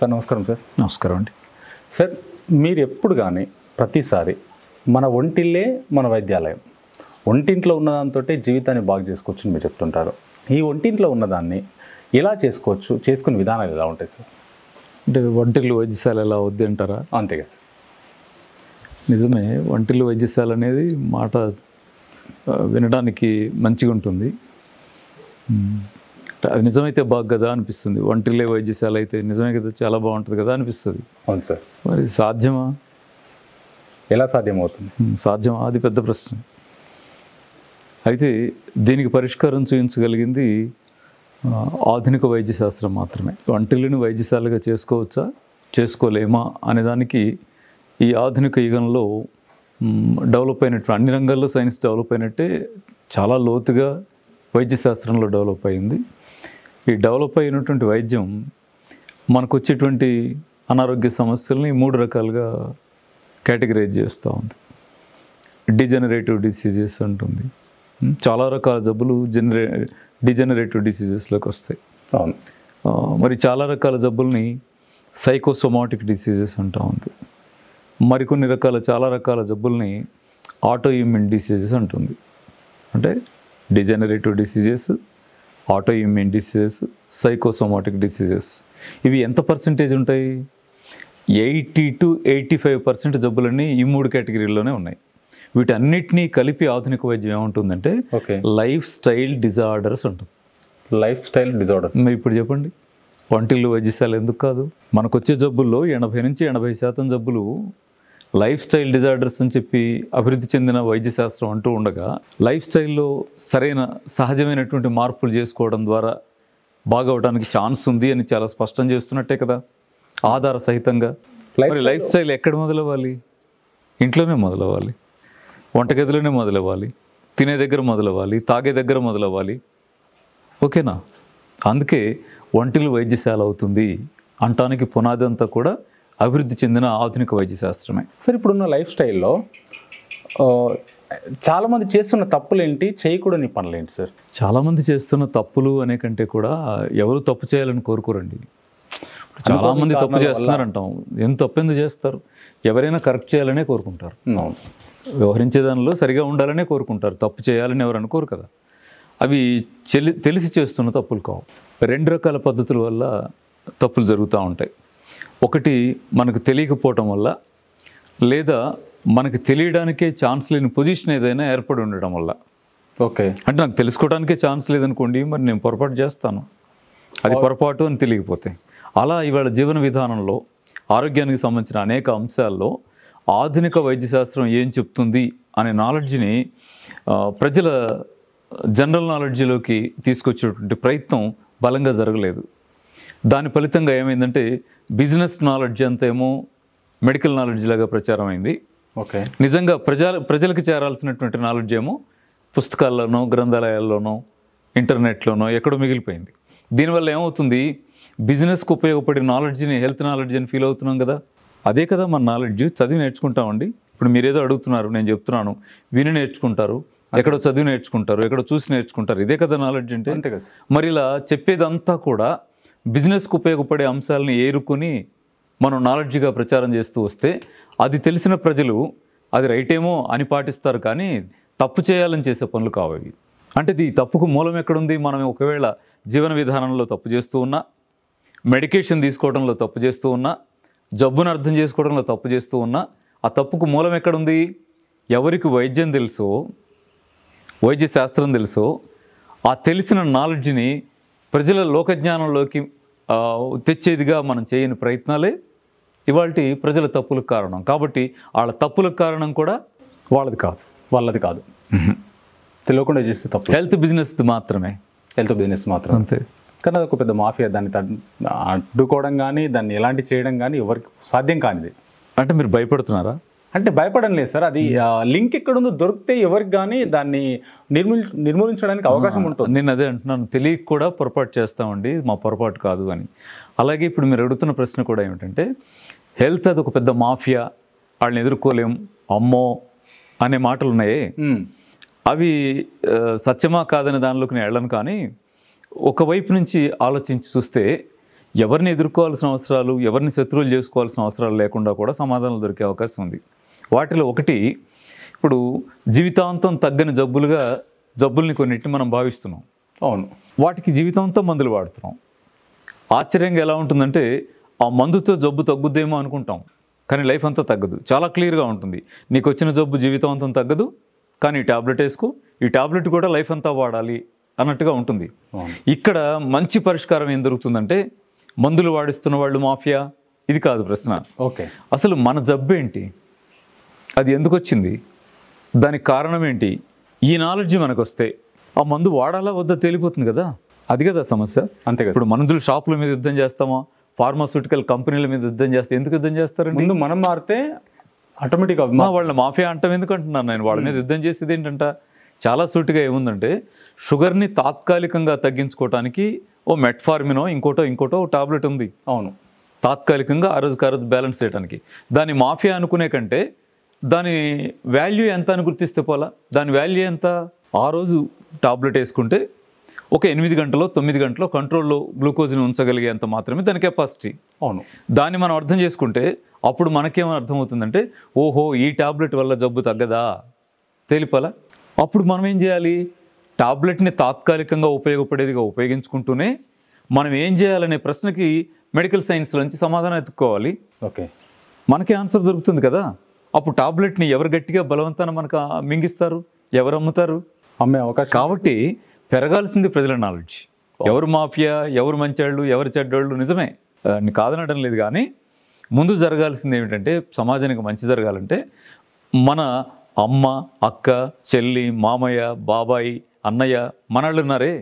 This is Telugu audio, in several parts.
సార్ నమస్కారం సార్ నమస్కారం అండి సార్ మీరు ఎప్పుడు కానీ ప్రతిసారి మన ఒంటిల్లే మన వైద్యాలయం ఒంటింట్లో ఉన్నదాంతో జీవితాన్ని బాగు చేసుకోవచ్చని మీరు చెప్తుంటారు ఈ ఒంటింట్లో ఉన్నదాన్ని ఎలా చేసుకోవచ్చు చేసుకునే విధానాలు ఎలా ఉంటాయి సార్ అంటే ఒంటిల్లు వైద్యశాల ఎలా వద్ది అంటారా అంతే కదా సార్ నిజమే ఒంటిల్లు వైద్యశాల అనేది మాట వినడానికి మంచిగా ఉంటుంది నిజమైతే బాగా కదా అనిపిస్తుంది ఒంటిలే వైద్యశాల అయితే నిజమే కదా చాలా బాగుంటుంది కదా అనిపిస్తుంది అవును సార్ మరి సాధ్యమా ఎలా సాధ్యమవుతుంది సాధ్యం అది పెద్ద ప్రశ్న అయితే దీనికి పరిష్కారం చూపించగలిగింది ఆధునిక వైద్యశాస్త్రం మాత్రమే వంటిల్లుని వైద్యశాలగా చేసుకోవచ్చా చేసుకోలేమా అనేదానికి ఈ ఆధునిక యుగంలో డెవలప్ అయినట్టు అన్ని రంగాల్లో సైన్స్ డెవలప్ అయినట్టే చాలా లోతుగా వైద్యశాస్త్రంలో డెవలప్ అయింది ఈ డెవలప్ అయినటువంటి వైద్యం మనకు వచ్చేటువంటి అనారోగ్య సమస్యల్ని మూడు రకాలుగా కేటగిరైజ్ చేస్తూ ఉంది డిజెనరేటివ్ డిసీజెస్ అంటుంది చాలా రకాల జబ్బులు జనరే డిజెనరేటివ్ డిసీజెస్లోకి వస్తాయి మరి చాలా రకాల జబ్బుల్ని సైకోసోమాటిక్ డిసీజెస్ అంటూ ఉంది మరికొన్ని రకాల చాలా రకాల జబ్బుల్ని ఆటో డిసీజెస్ అంటుంది అంటే degenerative diseases auto immune diseases psychosomatic diseases ఇవి ఎంత పర్సంటేజ్ ఉంటాయి eighty to eighty five percent జబ్బులన్నీ ఈ మూడు కేటగిరీలోనే ఉన్నాయి వీటన్నిటినీ కలిపి ఆధునిక వైద్యం ఏముంటుందంటే లైఫ్ స్టైల్ డిజార్డర్స్ ఉంటుంది లైఫ్ స్టైల్ డిజార్డర్స్ ఇప్పుడు చెప్పండి వంటిల్లు వైద్యశాల ఎందుకు కాదు మనకు వచ్చే జబ్బుల్లో ఎనభై నుంచి ఎనభై శాతం జబ్బులు లైఫ్ స్టైల్ డిజార్డర్స్ అని చెప్పి అభివృద్ధి చెందిన వైద్య శాస్త్రం అంటూ ఉండగా లైఫ్ స్టైల్లో సరైన సహజమైనటువంటి మార్పులు చేసుకోవడం ద్వారా బాగవడానికి ఛాన్స్ ఉంది అని చాలా స్పష్టం చేస్తున్నట్టే కదా ఆధార సహితంగా మరి లైఫ్ స్టైల్ ఎక్కడ మొదలవ్వాలి ఇంట్లోనే మొదలవ్వాలి వంటగదిలోనే మొదలవ్వాలి తినే దగ్గర మొదలవ్వాలి తాగే దగ్గర మొదలవ్వాలి ఓకేనా అందుకే వంటిలు వైద్యశాల అవుతుంది అంటానికి పునాది అంతా కూడా అభివృద్ధి చెందిన ఆధునిక వైద్య శాస్త్రమే సార్ ఇప్పుడున్న లైఫ్ స్టైల్లో చాలామంది చేస్తున్న తప్పులు ఏంటి చేయకూడని పనులు ఏంటి సార్ చాలామంది చేస్తున్న తప్పులు అనే కంటే కూడా ఎవరు తప్పు చేయాలని కోరుకోరండి చాలామంది తప్పు చేస్తున్నారు అంటాం ఏం తప్పు ఎందుకు చేస్తారు ఎవరైనా కరెక్ట్ చేయాలనే కోరుకుంటారు వ్యవహరించే దానిలో సరిగా ఉండాలనే కోరుకుంటారు తప్పు చేయాలని ఎవరు అనుకోరు కదా అవి తెలిసి చేస్తున్న తప్పులు కావు రెండు రకాల పద్ధతుల వల్ల తప్పులు జరుగుతూ ఉంటాయి ఒకటి మనకు తెలియకపోవటం వల్ల లేదా మనకు తెలియడానికే ఛాన్స్ లేని పొజిషన్ ఏదైనా ఏర్పడి ఉండడం వల్ల ఓకే అంటే నాకు తెలుసుకోవడానికే ఛాన్స్ లేదనుకోండి మరి నేను పొరపాటు చేస్తాను అది పొరపాటు అని తెలియకపోతే అలా ఇవాళ జీవన విధానంలో ఆరోగ్యానికి సంబంధించిన అనేక అంశాల్లో ఆధునిక వైద్యశాస్త్రం ఏం చెప్తుంది అనే నాలెడ్జ్ని ప్రజల జనరల్ నాలెడ్జ్లోకి తీసుకొచ్చేటువంటి ప్రయత్నం బలంగా జరగలేదు దాని ఫలితంగా ఏమైందంటే బిజినెస్ నాలెడ్జ్ అంతేమో మెడికల్ నాలెడ్జ్ లాగా ప్రచారం అయింది ఓకే నిజంగా ప్రజల ప్రజలకు చేరాల్సినటువంటి నాలెడ్జ్ ఏమో పుస్తకాల్లోనో గ్రంథాలయాల్లోనో ఇంటర్నెట్లోనో ఎక్కడో మిగిలిపోయింది దీనివల్ల ఏమవుతుంది బిజినెస్కి ఉపయోగపడే నాలెడ్జ్ని హెల్త్ నాలెడ్జ్ అని ఫీల్ అవుతున్నాం కదా అదే కదా మన నాలెడ్జ్ చదివి నేర్చుకుంటామండి ఇప్పుడు మీరేదో అడుగుతున్నారు నేను చెప్తున్నాను విని నేర్చుకుంటారు ఎక్కడో చదివి నేర్చుకుంటారు ఎక్కడో చూసి నేర్చుకుంటారు ఇదే కదా నాలెడ్జ్ అంటే అంతే కదా మరి ఇలా చెప్పేదంతా కూడా బిజినెస్కు ఉపయోగపడే అంశాలను ఏరుకొని మనం నాలెడ్జ్గా ప్రచారం చేస్తూ వస్తే అది తెలిసిన ప్రజలు అది రైటేమో అని పాటిస్తారు కానీ తప్పు చేయాలని చేసే పనులు కావాలి అంటే ఈ తప్పుకు మూలం ఎక్కడుంది మనం ఒకవేళ జీవన విధానంలో తప్పు చేస్తూ ఉన్నా మెడికేషన్ తీసుకోవడంలో తప్పు చేస్తూ ఉన్నా జబ్బును అర్థం చేసుకోవడంలో తప్పు చేస్తూ ఉన్నా ఆ తప్పుకు మూలం ఎక్కడుంది ఎవరికి వైద్యం తెలుసో వైద్య శాస్త్రం తెలుసో ఆ తెలిసిన నాలెడ్జ్ని ప్రజల లోకజ్ఞానంలోకి తెచ్చేదిగా మనం చేయని ప్రయత్నాలే ఇవాళ ప్రజల తప్పులకు కారణం కాబట్టి వాళ్ళ తప్పులకు కారణం కూడా వాళ్ళది కాదు వాళ్ళది కాదు తెలియకుండా చేస్తే తప్పు హెల్త్ బిజినెస్ మాత్రమే హెల్త్ బిజినెస్ మాత్రం అంతే కానీ అదొక పెద్ద మాఫియా దాన్ని అడ్డుకోవడం కానీ దాన్ని ఎలాంటి చేయడం కానీ ఎవరికి సాధ్యం కానిది అంటే మీరు భయపడుతున్నారా అంటే భయపడం లేదు సార్ అది లింక్ ఎక్కడుందో దొరికితే ఎవరికి కానీ దాన్ని నిర్మూల్ నిర్మూలించడానికి అవకాశం ఉంటుంది నేను అదే అంటున్నాను తెలియక కూడా పొరపాటు చేస్తామండి మా పొరపాటు కాదు అని అలాగే ఇప్పుడు మీరు అడుగుతున్న ప్రశ్న కూడా ఏమిటంటే హెల్త్ అది ఒక పెద్ద మాఫియా వాళ్ళని ఎదుర్కోలేం అమ్మో అనే మాటలు ఉన్నాయి అవి సత్యమా కాదనే దానిలోకి నేను వెళ్ళను కానీ ఒకవైపు నుంచి ఆలోచించి చూస్తే ఎవరిని ఎదుర్కోవాల్సిన అవసరాలు ఎవరిని శత్రువులు చేసుకోవాల్సిన అవసరాలు లేకుండా కూడా సమాధానాలు దొరికే అవకాశం ఉంది వాటిలో ఒకటి ఇప్పుడు జీవితాంతం తగ్గని జబ్బులుగా జబ్బుల్ని కొన్నిటిని మనం భావిస్తున్నాం అవును వాటికి జీవితాంతం మందులు వాడుతున్నాం ఆశ్చర్యంగా ఎలా ఉంటుందంటే ఆ మందుతో జబ్బు తగ్గుద్దేమో అనుకుంటాం కానీ లైఫ్ అంతా తగ్గదు చాలా క్లియర్గా ఉంటుంది నీకు వచ్చిన జబ్బు జీవితాంతం తగ్గదు కానీ ఈ ట్యాబ్లెట్ వేసుకో ఈ ట్యాబ్లెట్ కూడా లైఫ్ అంతా వాడాలి అన్నట్టుగా ఉంటుంది ఇక్కడ మంచి పరిష్కారం ఏం దొరుకుతుందంటే మందులు వాడిస్తున్న వాళ్ళు మాఫియా ఇది కాదు ప్రశ్న ఓకే అసలు మన జబ్బు ఏంటి అది ఎందుకు వచ్చింది దానికి కారణం ఏంటి ఈ నాలెడ్జ్ మనకు వస్తే ఆ మందు వాడాలా వద్దా తేలిపోతుంది కదా అది కదా సమస్య అంతే కదా ఇప్పుడు మందులు షాపుల మీద యుద్ధం చేస్తామా ఫార్మాస్యూటికల్ కంపెనీల మీద యుద్ధం చేస్తే ఎందుకు యుద్ధం చేస్తారు ముందు మనం మారితే ఆటోమేటిక్ వాళ్ళ మాఫియా అంటాం ఎందుకు అంటున్నాను నేను వాళ్ళ మీద యుద్ధం చేసేది ఏంటంట చాలా సూటిగా ఏముందంటే షుగర్ని తాత్కాలికంగా తగ్గించుకోవటానికి ఓ మెట్ఫార్మినో ఇంకోటో ఇంకోటో టాబ్లెట్ ఉంది అవును తాత్కాలికంగా ఆ రోజుకి ఆ రోజు బ్యాలెన్స్ చేయడానికి దాన్ని మాఫియా అనుకునే కంటే దాని వాల్యూ ఎంత అని గుర్తిస్తే పోలా దాని వాల్యూ ఎంత ఆ రోజు టాబ్లెట్ వేసుకుంటే ఒక ఎనిమిది గంటలో తొమ్మిది గంటలో కంట్రోల్లో గ్లూకోజ్ని ఉంచగలిగేంత మాత్రమే దాని కెపాసిటీ అవును దాన్ని మనం అర్థం చేసుకుంటే అప్పుడు మనకేమో అర్థమవుతుందంటే ఓహో ఈ టాబ్లెట్ వల్ల జబ్బు తగ్గదా తెలిపాలా అప్పుడు మనం ఏం చేయాలి టాబ్లెట్ని తాత్కాలికంగా ఉపయోగపడేదిగా ఉపయోగించుకుంటూనే మనం ఏం చేయాలనే ప్రశ్నకి మెడికల్ సైన్స్లోంచి సమాధానం ఎత్తుక్కోవాలి ఓకే మనకే ఆన్సర్ దొరుకుతుంది కదా అప్పుడు టాబ్లెట్ని ఎవరు గట్టిగా బలవంతాన మనకు మింగిస్తారు ఎవరు అమ్ముతారు అమ్మే అవకాశం కాబట్టి పెరగాల్సింది ప్రజల నాలెడ్జ్ ఎవరు మాఫియా ఎవరు మంచాళ్ళు ఎవరు చెడ్డోళ్ళు నిజమే కాదనడం లేదు కానీ ముందు జరగాల్సింది ఏమిటంటే సమాజానికి మంచి జరగాలంటే మన అమ్మ అక్క చెల్లి మామయ్య బాబాయి అన్నయ్య మనళ్ళు ఉన్నారే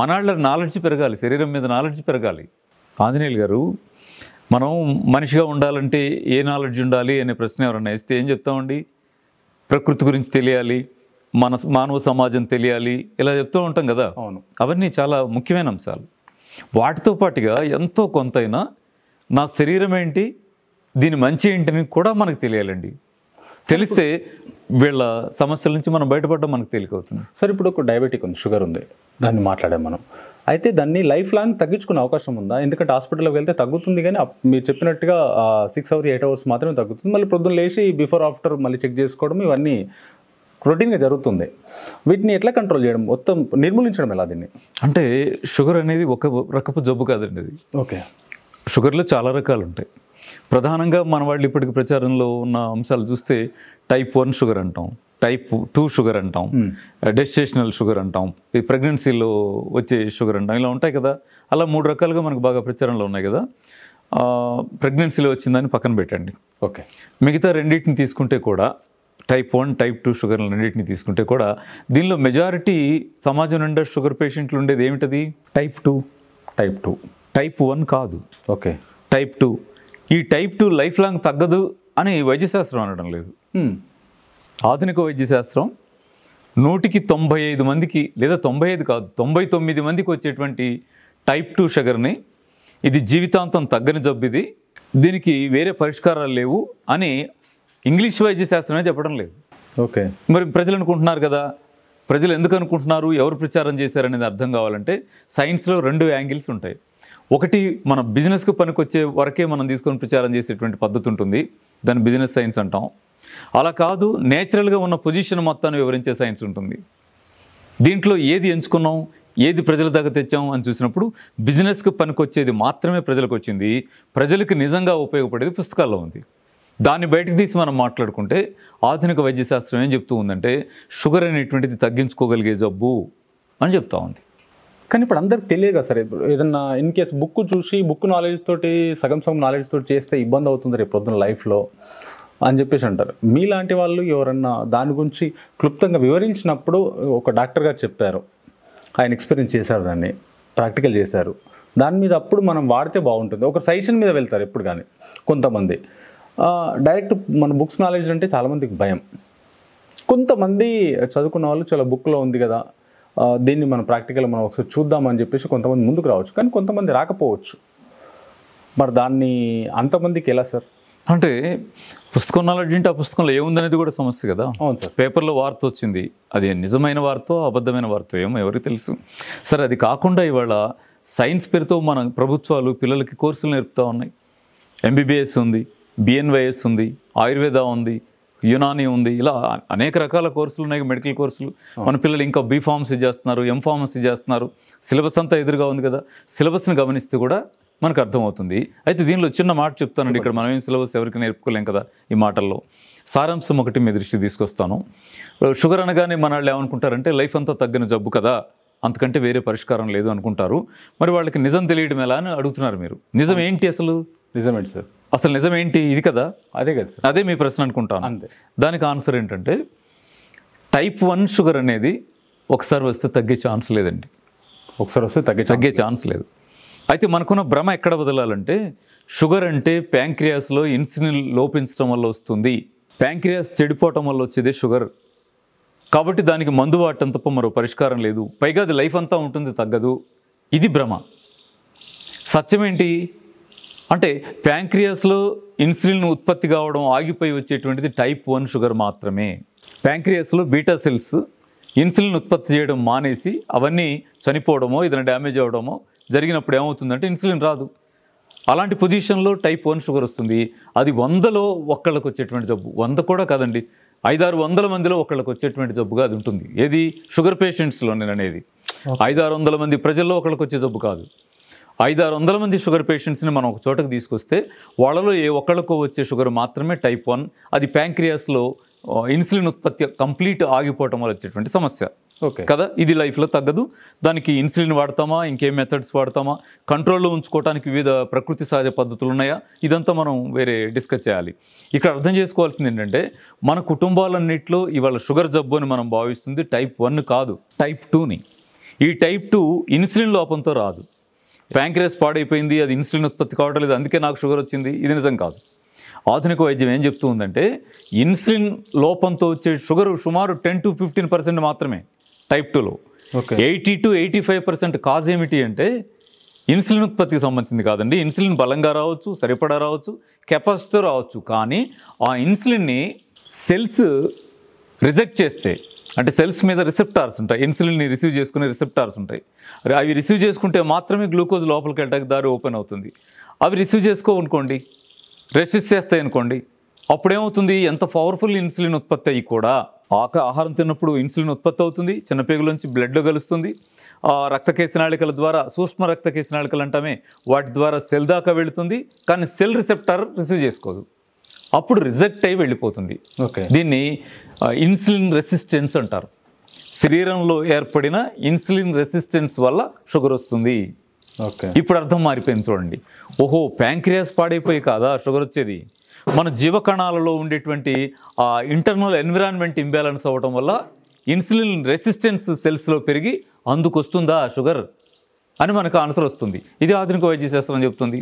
మనళ్ళ నాలెడ్జ్ పెరగాలి శరీరం మీద నాలెడ్జ్ పెరగాలి ఆంజనేయులు గారు మనం మనిషిగా ఉండాలంటే ఏ నాలెడ్జ్ ఉండాలి అనే ప్రశ్న ఎవరన్నా ఇస్తే ఏం చెప్తామండి ప్రకృతి గురించి తెలియాలి మన మానవ సమాజం తెలియాలి ఇలా చెప్తూ ఉంటాం కదా అవును అవన్నీ చాలా ముఖ్యమైన అంశాలు వాటితో పాటుగా ఎంతో కొంతైనా నా శరీరం ఏంటి దీని మంచి ఏంటిని కూడా మనకు తెలియాలండి తెలిస్తే వీళ్ళ సమస్యల నుంచి మనం బయటపడడం మనకు తేలికవుతుంది సార్ ఇప్పుడు ఒక డయాబెటిక్ ఉంది షుగర్ ఉంది దాన్ని మాట్లాడాం మనం అయితే దాన్ని లైఫ్ లాంగ్ తగ్గించుకునే అవకాశం ఉందా ఎందుకంటే హాస్పిటల్లోకి వెళ్తే తగ్గుతుంది కానీ మీరు చెప్పినట్టుగా సిక్స్ అవర్స్ ఎయిట్ అవర్స్ మాత్రమే తగ్గుతుంది మళ్ళీ ప్రొద్దున లేచి బిఫోర్ ఆఫ్టర్ మళ్ళీ చెక్ చేసుకోవడం ఇవన్నీ రొటీన్గా జరుగుతుంది వీటిని ఎట్లా కంట్రోల్ చేయడం మొత్తం నిర్మూలించడం ఎలా దీన్ని అంటే షుగర్ అనేది ఒక రకపు జబ్బు కాదండి ఇది ఓకే షుగర్లో చాలా రకాలు ఉంటాయి ప్రధానంగా మన వాళ్ళు ఇప్పటికి ప్రచారంలో ఉన్న అంశాలు చూస్తే టైప్ వన్ షుగర్ అంటాం టైప్ టూ షుగర్ అంటాం డెస్టేషనల్ షుగర్ అంటాం ఈ ప్రెగ్నెన్సీలో వచ్చే షుగర్ అంటాం ఇలా ఉంటాయి కదా అలా మూడు రకాలుగా మనకు బాగా ప్రచారంలో ఉన్నాయి కదా ప్రెగ్నెన్సీలో వచ్చిందని పక్కన పెట్టండి ఓకే మిగతా రెండింటిని తీసుకుంటే కూడా type one type two sugar రెండింటిని తీసుకుంటే కూడా దీనిలో మెజారిటీ సమాజం నిండా షుగర్ పేషెంట్లు ఉండేది ఏమిటది type two type two type one కాదు ఓకే టైప్ టూ ఈ టైప్ టూ లైఫ్ లాంగ్ తగ్గదు అని వైద్యశాస్త్రం అనడం లేదు ఆధునిక వైద్య శాస్త్రం నూటికి తొంభై ఐదు మందికి లేదా తొంభై ఐదు కాదు తొంభై తొమ్మిది మందికి వచ్చేటువంటి టైప్ టూ షుగర్ని ఇది జీవితాంతం తగ్గని జబ్బుది దీనికి వేరే పరిష్కారాలు లేవు అని ఇంగ్లీష్ వైద్య శాస్త్రమే చెప్పడం లేదు ఓకే మరి ప్రజలు అనుకుంటున్నారు కదా ప్రజలు ఎందుకు అనుకుంటున్నారు ఎవరు ప్రచారం చేశారనేది అర్థం కావాలంటే సైన్స్లో రెండు యాంగిల్స్ ఉంటాయి ఒకటి మన బిజినెస్కి పనికొచ్చే వరకే మనం తీసుకొని ప్రచారం చేసేటువంటి పద్ధతి ఉంటుంది దాన్ని బిజినెస్ సైన్స్ అంటాం అలా కాదు నేచురల్గా ఉన్న పొజిషన్ మొత్తాన్ని వివరించే సైన్స్ ఉంటుంది దీంట్లో ఏది ఎంచుకున్నాం ఏది ప్రజల దగ్గర తెచ్చాం అని చూసినప్పుడు బిజినెస్కి పనికొచ్చేది మాత్రమే ప్రజలకు వచ్చింది ప్రజలకు నిజంగా ఉపయోగపడేది పుస్తకాల్లో ఉంది దాన్ని బయటకు తీసి మనం మాట్లాడుకుంటే ఆధునిక వైద్యశాస్త్రం ఏం చెప్తూ ఉందంటే షుగర్ అనేటువంటిది తగ్గించుకోగలిగే జబ్బు అని చెప్తూ ఉంది కానీ ఇప్పుడు అందరికి తెలియదు కదా సార్ ఇప్పుడు ఏదన్నా ఇన్ కేస్ బుక్ చూసి బుక్ నాలెడ్జ్ తోటి సగం సగం నాలెడ్జ్ తోటి చేస్తే ఇబ్బంది అవుతుంది రేపు పొద్దున్న లైఫ్లో అని చెప్పేసి అంటారు మీలాంటి వాళ్ళు ఎవరన్నా దాని గురించి క్లుప్తంగా వివరించినప్పుడు ఒక డాక్టర్ గారు చెప్పారు ఆయన ఎక్స్పీరియన్స్ చేశారు దాన్ని ప్రాక్టికల్ చేశారు దాని మీద అప్పుడు మనం వాడితే బాగుంటుంది ఒక సజెషన్ మీద వెళ్తారు ఎప్పుడు కానీ కొంతమంది డైరెక్ట్ మన బుక్స్ నాలెడ్జ్ అంటే చాలామందికి భయం కొంతమంది చదువుకున్న వాళ్ళు చాలా బుక్లో ఉంది కదా దీన్ని మనం ప్రాక్టికల్ మనం ఒకసారి చూద్దామని చెప్పేసి కొంతమంది ముందుకు రావచ్చు కానీ కొంతమంది రాకపోవచ్చు మరి దాన్ని అంతమందికి ఎలా సార్ అంటే పుస్తకం నాలెడ్జ్ అంటే ఆ పుస్తకంలో ఏముందనేది కూడా సమస్య కదా అవును సార్ పేపర్లో వార్త వచ్చింది అది నిజమైన వార్త అబద్ధమైన వార్త ఏమో ఎవరికి తెలుసు సరే అది కాకుండా ఇవాళ సైన్స్ పేరుతో మన ప్రభుత్వాలు పిల్లలకి కోర్సులు నేర్పుతూ ఉన్నాయి ఎంబీబీఎస్ ఉంది బిఎన్వైఎస్ ఉంది ఆయుర్వేద ఉంది యునాని ఉంది ఇలా అనేక రకాల కోర్సులు ఉన్నాయి మెడికల్ కోర్సులు మన పిల్లలు ఇంకా బీ ఫార్మసీ చేస్తున్నారు ఎం ఫార్మసీ చేస్తున్నారు సిలబస్ అంతా ఎదురుగా ఉంది కదా సిలబస్ని గమనిస్తే కూడా మనకు అర్థమవుతుంది అయితే దీనిలో చిన్న మాట చెప్తానండి ఇక్కడ మనం ఏం సిలబస్ ఎవరికి నేర్పుకోలేం కదా ఈ మాటల్లో సారాంశం ఒకటి మీ దృష్టి తీసుకొస్తాను షుగర్ అనగానే మన వాళ్ళు ఏమనుకుంటారంటే లైఫ్ అంతా తగ్గిన జబ్బు కదా అంతకంటే వేరే పరిష్కారం లేదు అనుకుంటారు మరి వాళ్ళకి నిజం తెలియడం ఎలా అని అడుగుతున్నారు మీరు నిజం ఏంటి అసలు నిజమేంటి సార్ అసలు నిజమేంటి ఇది కదా అదే కదా సార్ అదే మీ ప్రశ్న అనుకుంటాను అంతే దానికి ఆన్సర్ ఏంటంటే టైప్ వన్ షుగర్ అనేది ఒకసారి వస్తే తగ్గే ఛాన్స్ లేదండి ఒకసారి వస్తే తగ్గే తగ్గే ఛాన్స్ లేదు అయితే మనకున్న భ్రమ ఎక్కడ వదలాలంటే షుగర్ అంటే ప్యాంక్రియాస్లో ఇన్సులిన్ లోపించడం వల్ల వస్తుంది ప్యాంక్రియాస్ చెడిపోవటం వల్ల వచ్చేదే షుగర్ కాబట్టి దానికి మందు వాడటం తప్ప మరో పరిష్కారం లేదు పైగా అది లైఫ్ అంతా ఉంటుంది తగ్గదు ఇది భ్రమ సత్యమేంటి అంటే ప్యాంక్రియాస్లో ఇన్సులిన్ ఉత్పత్తి కావడం ఆగిపోయి వచ్చేటువంటిది టైప్ వన్ షుగర్ మాత్రమే ప్యాంక్రియాస్లో బీటా సెల్స్ ఇన్సులిన్ ఉత్పత్తి చేయడం మానేసి అవన్నీ చనిపోవడమో ఏదైనా డ్యామేజ్ అవ్వడమో జరిగినప్పుడు ఏమవుతుందంటే ఇన్సులిన్ రాదు అలాంటి పొజిషన్లో టైప్ వన్ షుగర్ వస్తుంది అది వందలో ఒక్కళ్ళకి వచ్చేటువంటి జబ్బు వంద కూడా కాదండి ఐదారు వందల మందిలో ఒకళ్ళకి వచ్చేటువంటి జబ్బుగా అది ఉంటుంది ఏది షుగర్ పేషెంట్స్లో నేను అనేది ఐదారు వందల మంది ప్రజల్లో ఒకళ్ళకి వచ్చే జబ్బు కాదు ఐదారు వందల మంది షుగర్ పేషెంట్స్ని మనం ఒక చోటకు తీసుకొస్తే వాళ్ళలో ఏ ఒక్కళ్ళకో వచ్చే షుగర్ మాత్రమే టైప్ వన్ అది ప్యాంక్రియాస్లో ఇన్సులిన్ ఉత్పత్తి కంప్లీట్ ఆగిపోవటం వల్ల వచ్చేటువంటి సమస్య ఓకే కదా ఇది లైఫ్లో తగ్గదు దానికి ఇన్సులిన్ వాడతామా ఇంకేం మెథడ్స్ వాడతామా కంట్రోల్లో ఉంచుకోవడానికి వివిధ ప్రకృతి సహజ పద్ధతులు ఉన్నాయా ఇదంతా మనం వేరే డిస్కస్ చేయాలి ఇక్కడ అర్థం చేసుకోవాల్సింది ఏంటంటే మన కుటుంబాలన్నింటిలో ఇవాళ షుగర్ జబ్బు అని మనం భావిస్తుంది టైప్ వన్ కాదు టైప్ టూని ఈ టైప్ టూ ఇన్సులిన్ లోపంతో రాదు ప్యాంక్రియస్ పాడైపోయింది అది ఇన్సులిన్ ఉత్పత్తి కావటం లేదు అందుకే నాకు షుగర్ వచ్చింది ఇది నిజం కాదు ఆధునిక వైద్యం ఏం చెప్తూ ఉందంటే ఇన్సులిన్ లోపంతో వచ్చే షుగర్ సుమారు టెన్ టు ఫిఫ్టీన్ పర్సెంట్ మాత్రమే టైప్ టూలో eighty to eighty five percent cause ఏమిటి అంటే ఇన్సులిన్ ఉత్పత్తికి సంబంధించింది కాదండి ఇన్సులిన్ బలంగా రావచ్చు సరిపడా రావచ్చు కెపాసిటీ రావచ్చు కానీ ఆ ఇన్సులిన్ని సెల్స్ రిజెక్ట్ చేస్తే అంటే సెల్స్ మీద రిసెప్టార్స్ ఉంటాయి ఇన్సులిన్ని రిసీవ్ చేసుకునే రిసెప్టార్స్ ఉంటాయి అవి రిసీవ్ చేసుకుంటే మాత్రమే గ్లూకోజ్ లోపలికి వెళ్ళడానికి దారి ఓపెన్ అవుతుంది అవి రిసీవ్ చేసుకోవనుకోండి రెసిస్ట్ చేస్తాయి అనుకోండి అప్పుడేమవుతుంది ఎంత పవర్ఫుల్ ఇన్సులిన్ ఉత్పత్తి అయ్యి కూడా ఆక ఆహారం తిన్నప్పుడు ఇన్సులిన్ ఉత్పత్తి అవుతుంది చిన్నపేగుల నుంచి బ్లడ్లో కలుస్తుంది రక్త కేసినాళికల ద్వారా సూక్ష్మ రక్త కేసినాళికలు అంటామే వాటి ద్వారా సెల్ దాకా వెళుతుంది కానీ సెల్ రిసెప్టర్ రిసీవ్ చేసుకోదు అప్పుడు రిజెక్ట్ అయి వెళ్ళిపోతుంది ఓకే దీన్ని ఇన్సులిన్ రెసిస్టెన్స్ అంటారు శరీరంలో ఏర్పడిన ఇన్సులిన్ రెసిస్టెన్స్ వల్ల షుగర్ వస్తుంది ఇప్పుడు అర్థం మారిపోయింది చూడండి ఓహో ప్యాంక్రియాస్ పాడైపోయి కాదా షుగర్ వచ్చేది మన జీవకణాలలో ఉండేటువంటి ఆ ఇంటర్నల్ ఎన్విరాన్మెంట్ ఇంబ్యాలెన్స్ అవ్వడం వల్ల ఇన్సులిన్ రెసిస్టెన్స్ సెల్స్లో పెరిగి అందుకు వస్తుందా షుగర్ అని మనకు ఆన్సర్ వస్తుంది ఇది ఆధునిక వైద్య శాస్త్రం చెప్తుంది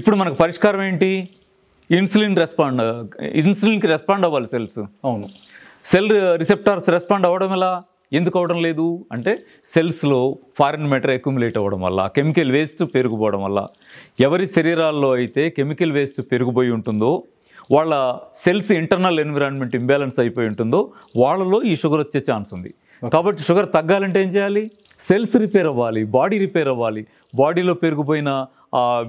ఇప్పుడు మనకు పరిష్కారం ఏంటి ఇన్సులిన్ రెస్పాండ్ ఇన్సులిన్కి రెస్పాండ్ అవ్వాలి సెల్స్ అవును సెల్ రిసెప్టార్స్ రెస్పాండ్ అవ్వడం ఎలా ఎందుకు అవడం లేదు అంటే సెల్స్లో ఫారిన్ మ్యాటర్ అక్యుములేట్ అవ్వడం వల్ల కెమికల్ వేస్ట్ పెరిగిపోవడం వల్ల ఎవరి శరీరాల్లో అయితే కెమికల్ వేస్ట్ పెరిగిపోయి ఉంటుందో వాళ్ళ సెల్స్ ఇంటర్నల్ ఎన్విరాన్మెంట్ ఇంబ్యాలెన్స్ అయిపోయి ఉంటుందో వాళ్ళలో ఈ షుగర్ వచ్చే ఛాన్స్ ఉంది కాబట్టి షుగర్ తగ్గాలంటే ఏం చేయాలి సెల్స్ రిపేర్ అవ్వాలి బాడీ రిపేర్ అవ్వాలి బాడీలో పెరిగిపోయిన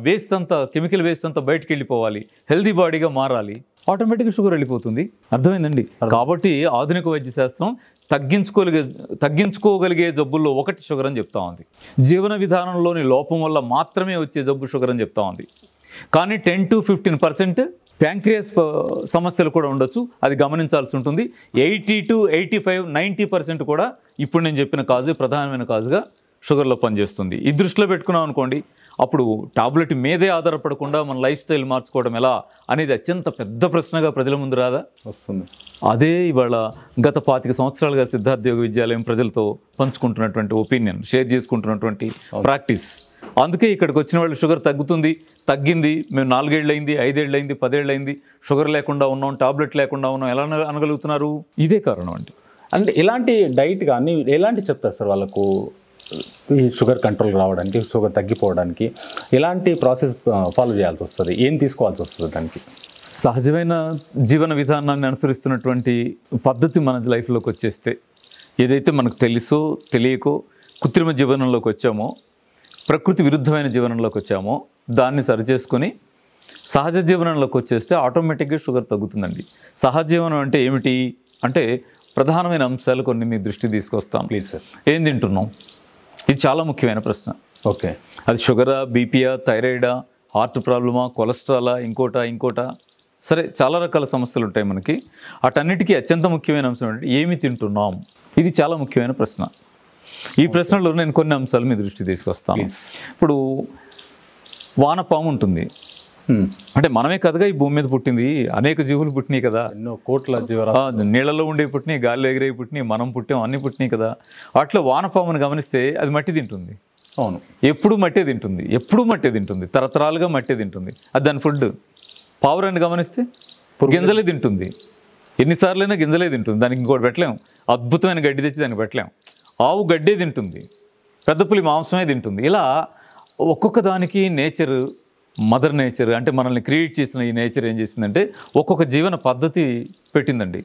వేస్ట్ అంతా కెమికల్ వేస్ట్ అంతా బయటకు వెళ్ళిపోవాలి హెల్దీ బాడీగా మారాలి ఆటోమేటిక్గా షుగర్ వెళ్ళిపోతుంది అర్థమైందండి కాబట్టి ఆధునిక వైద్య శాస్త్రం తగ్గించుకోగలిగే తగ్గించుకోగలిగే జబ్బుల్లో ఒకటి షుగర్ అని చెప్తా ఉంది జీవన విధానంలోని లోపం వల్ల మాత్రమే వచ్చే జబ్బు షుగర్ అని చెప్తా ఉంది కానీ ten to fifteen percent pancreas సమస్యలు కూడా ఉండొచ్చు అది గమనించాల్సి ఉంటుంది eighty to eighty five ninety percent కూడా ఇప్పుడు నేను చెప్పిన కాజు ప్రధానమైన కాజుగా షుగర్లో పనిచేస్తుంది ఈ దృష్టిలో పెట్టుకున్నాం అనుకోండి అప్పుడు టాబ్లెట్ మీదే ఆధారపడకుండా మన లైఫ్ స్టైల్ మార్చుకోవడం ఎలా అనేది అత్యంత పెద్ద ప్రశ్నగా ప్రజల ముందు రాదా వస్తుంది అదే ఇవాళ గత పాతిక సంవత్సరాలుగా సిద్ధార్థ్యోగ విద్యాలయం ప్రజలతో పంచుకుంటున్నటువంటి ఒపీనియన్ షేర్ చేసుకుంటున్నటువంటి ప్రాక్టీస్ అందుకే ఇక్కడికి వచ్చిన వాళ్ళు షుగర్ తగ్గుతుంది తగ్గింది మేము అయింది పదేళ్ళు అయింది షుగర్ లేకుండా ఉన్నాం టాబ్లెట్ లేకుండా ఉన్నాం ఎలా అనగలుగుతున్నారు ఇదే కారణం అండి అంటే ఎలాంటి డైట్ కానీ ఎలాంటి చెప్తారు సార్ వాళ్ళకు ఈ షుగర్ కంట్రోల్ రావడానికి షుగర్ తగ్గిపోవడానికి ఎలాంటి ప్రాసెస్ ఫాలో చేయాల్సి వస్తుంది ఏం తీసుకోవాల్సి వస్తుంది దానికి సహజమైన జీవన విధానాన్ని అనుసరిస్తున్నటువంటి పద్ధతి మన లైఫ్లోకి వచ్చేస్తే ఏదైతే మనకు తెలుసో తెలియకో కృత్రిమ జీవనంలోకి వచ్చామో ప్రకృతి విరుద్ధమైన జీవనంలోకి వచ్చామో దాన్ని సరిచేసుకొని సహజ జీవనంలోకి వచ్చేస్తే ఆటోమేటిక్గా షుగర్ తగ్గుతుందండి సహజీవనం అంటే ఏమిటి అంటే ప్రధానమైన అంశాలు కొన్ని మీ దృష్టి తీసుకొస్తాం ప్లీజ్ సార్ ఏం తింటున్నాం ఇది చాలా ముఖ్యమైన ప్రశ్న ఓకే అది షుగరా బీపీయా థైరాయిడా హార్ట్ ప్రాబ్లమా కొలెస్ట్రాలా ఇంకోటా ఇంకోటా సరే చాలా రకాల సమస్యలు ఉంటాయి మనకి అటన్నిటికీ అత్యంత ముఖ్యమైన అంశం ఏంటంటే ఏమి తింటున్నాం ఇది చాలా ముఖ్యమైన ప్రశ్న ఈ ప్రశ్నలో నేను కొన్ని అంశాలు మీ దృష్టి తీసుకొస్తాను ఇప్పుడు వానపాము ఉంటుంది అంటే మనమే కదగా ఈ భూమి మీద పుట్టింది అనేక జీవులు పుట్టినాయి కదా ఎన్నో కోట్ల జీవరాలు నీళ్ళలో ఉండే పుట్టినాయి గాలిలో ఎగిరే పుట్టినాయి మనం పుట్టాం అన్ని పుట్టినాయి కదా అట్లా వానపామును గమనిస్తే అది మట్టి తింటుంది అవును ఎప్పుడు మట్టే తింటుంది ఎప్పుడు మట్టే తింటుంది తరతరాలుగా మట్టే తింటుంది అది దాని ఫుడ్ పావురాన్ని గమనిస్తే గింజలే తింటుంది ఎన్నిసార్లైనా గింజలే తింటుంది దానికి ఇంకోటి పెట్టలేము అద్భుతమైన గడ్డి తెచ్చి దానికి పెట్టలేము ఆవు గడ్డే తింటుంది పెద్ద పులి మాంసమే తింటుంది ఇలా ఒక్కొక్క దానికి నేచరు మదర్ నేచర్ అంటే మనల్ని క్రియేట్ చేసిన ఈ నేచర్ ఏం చేసిందంటే ఒక్కొక్క జీవన పద్ధతి పెట్టిందండి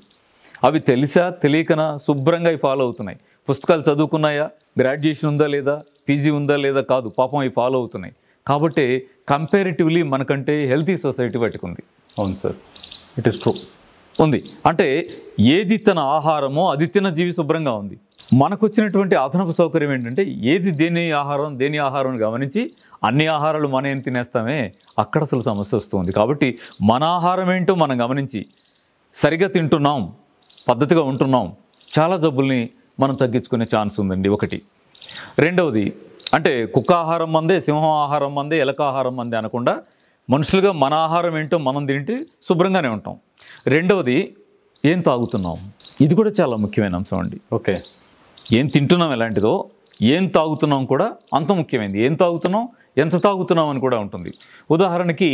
అవి తెలిసా తెలియకనా శుభ్రంగా అవి ఫాలో అవుతున్నాయి పుస్తకాలు చదువుకున్నాయా గ్రాడ్యుయేషన్ ఉందా లేదా పీజీ ఉందా లేదా కాదు పాపం అవి ఫాలో అవుతున్నాయి కాబట్టి కంపారిటివ్లీ మనకంటే హెల్తీ సొసైటీ పట్టుకుంది అవును సార్ ఇట్ ఇస్ ట్రూ ఉంది అంటే ఏది తన ఆహారమో అది తిన జీవి శుభ్రంగా ఉంది మనకు వచ్చినటువంటి అదనపు సౌకర్యం ఏంటంటే ఏది దేని ఆహారం దేని ఆహారం గమనించి అన్ని ఆహారాలు మనం ఏం తినేస్తామే అక్కడ అసలు సమస్య వస్తుంది కాబట్టి మన ఆహారం ఏంటో మనం గమనించి సరిగ్గా తింటున్నాం పద్ధతిగా ఉంటున్నాం చాలా జబ్బుల్ని మనం తగ్గించుకునే ఛాన్స్ ఉందండి ఒకటి రెండవది అంటే కుక్క ఆహారం మందే సింహం ఆహారం మందే ఎలక ఆహారం మందే అనకుండా మనుషులుగా మన ఆహారం ఏంటో మనం తింటే శుభ్రంగానే ఉంటాం రెండవది ఏం తాగుతున్నాం ఇది కూడా చాలా ముఖ్యమైన అంశం అండి ఓకే ఏం తింటున్నాం ఎలాంటిదో ఏం తాగుతున్నాం కూడా అంత ముఖ్యమైనది ఏం తాగుతున్నాం ఎంత తాగుతున్నాం అని కూడా ఉంటుంది ఉదాహరణకి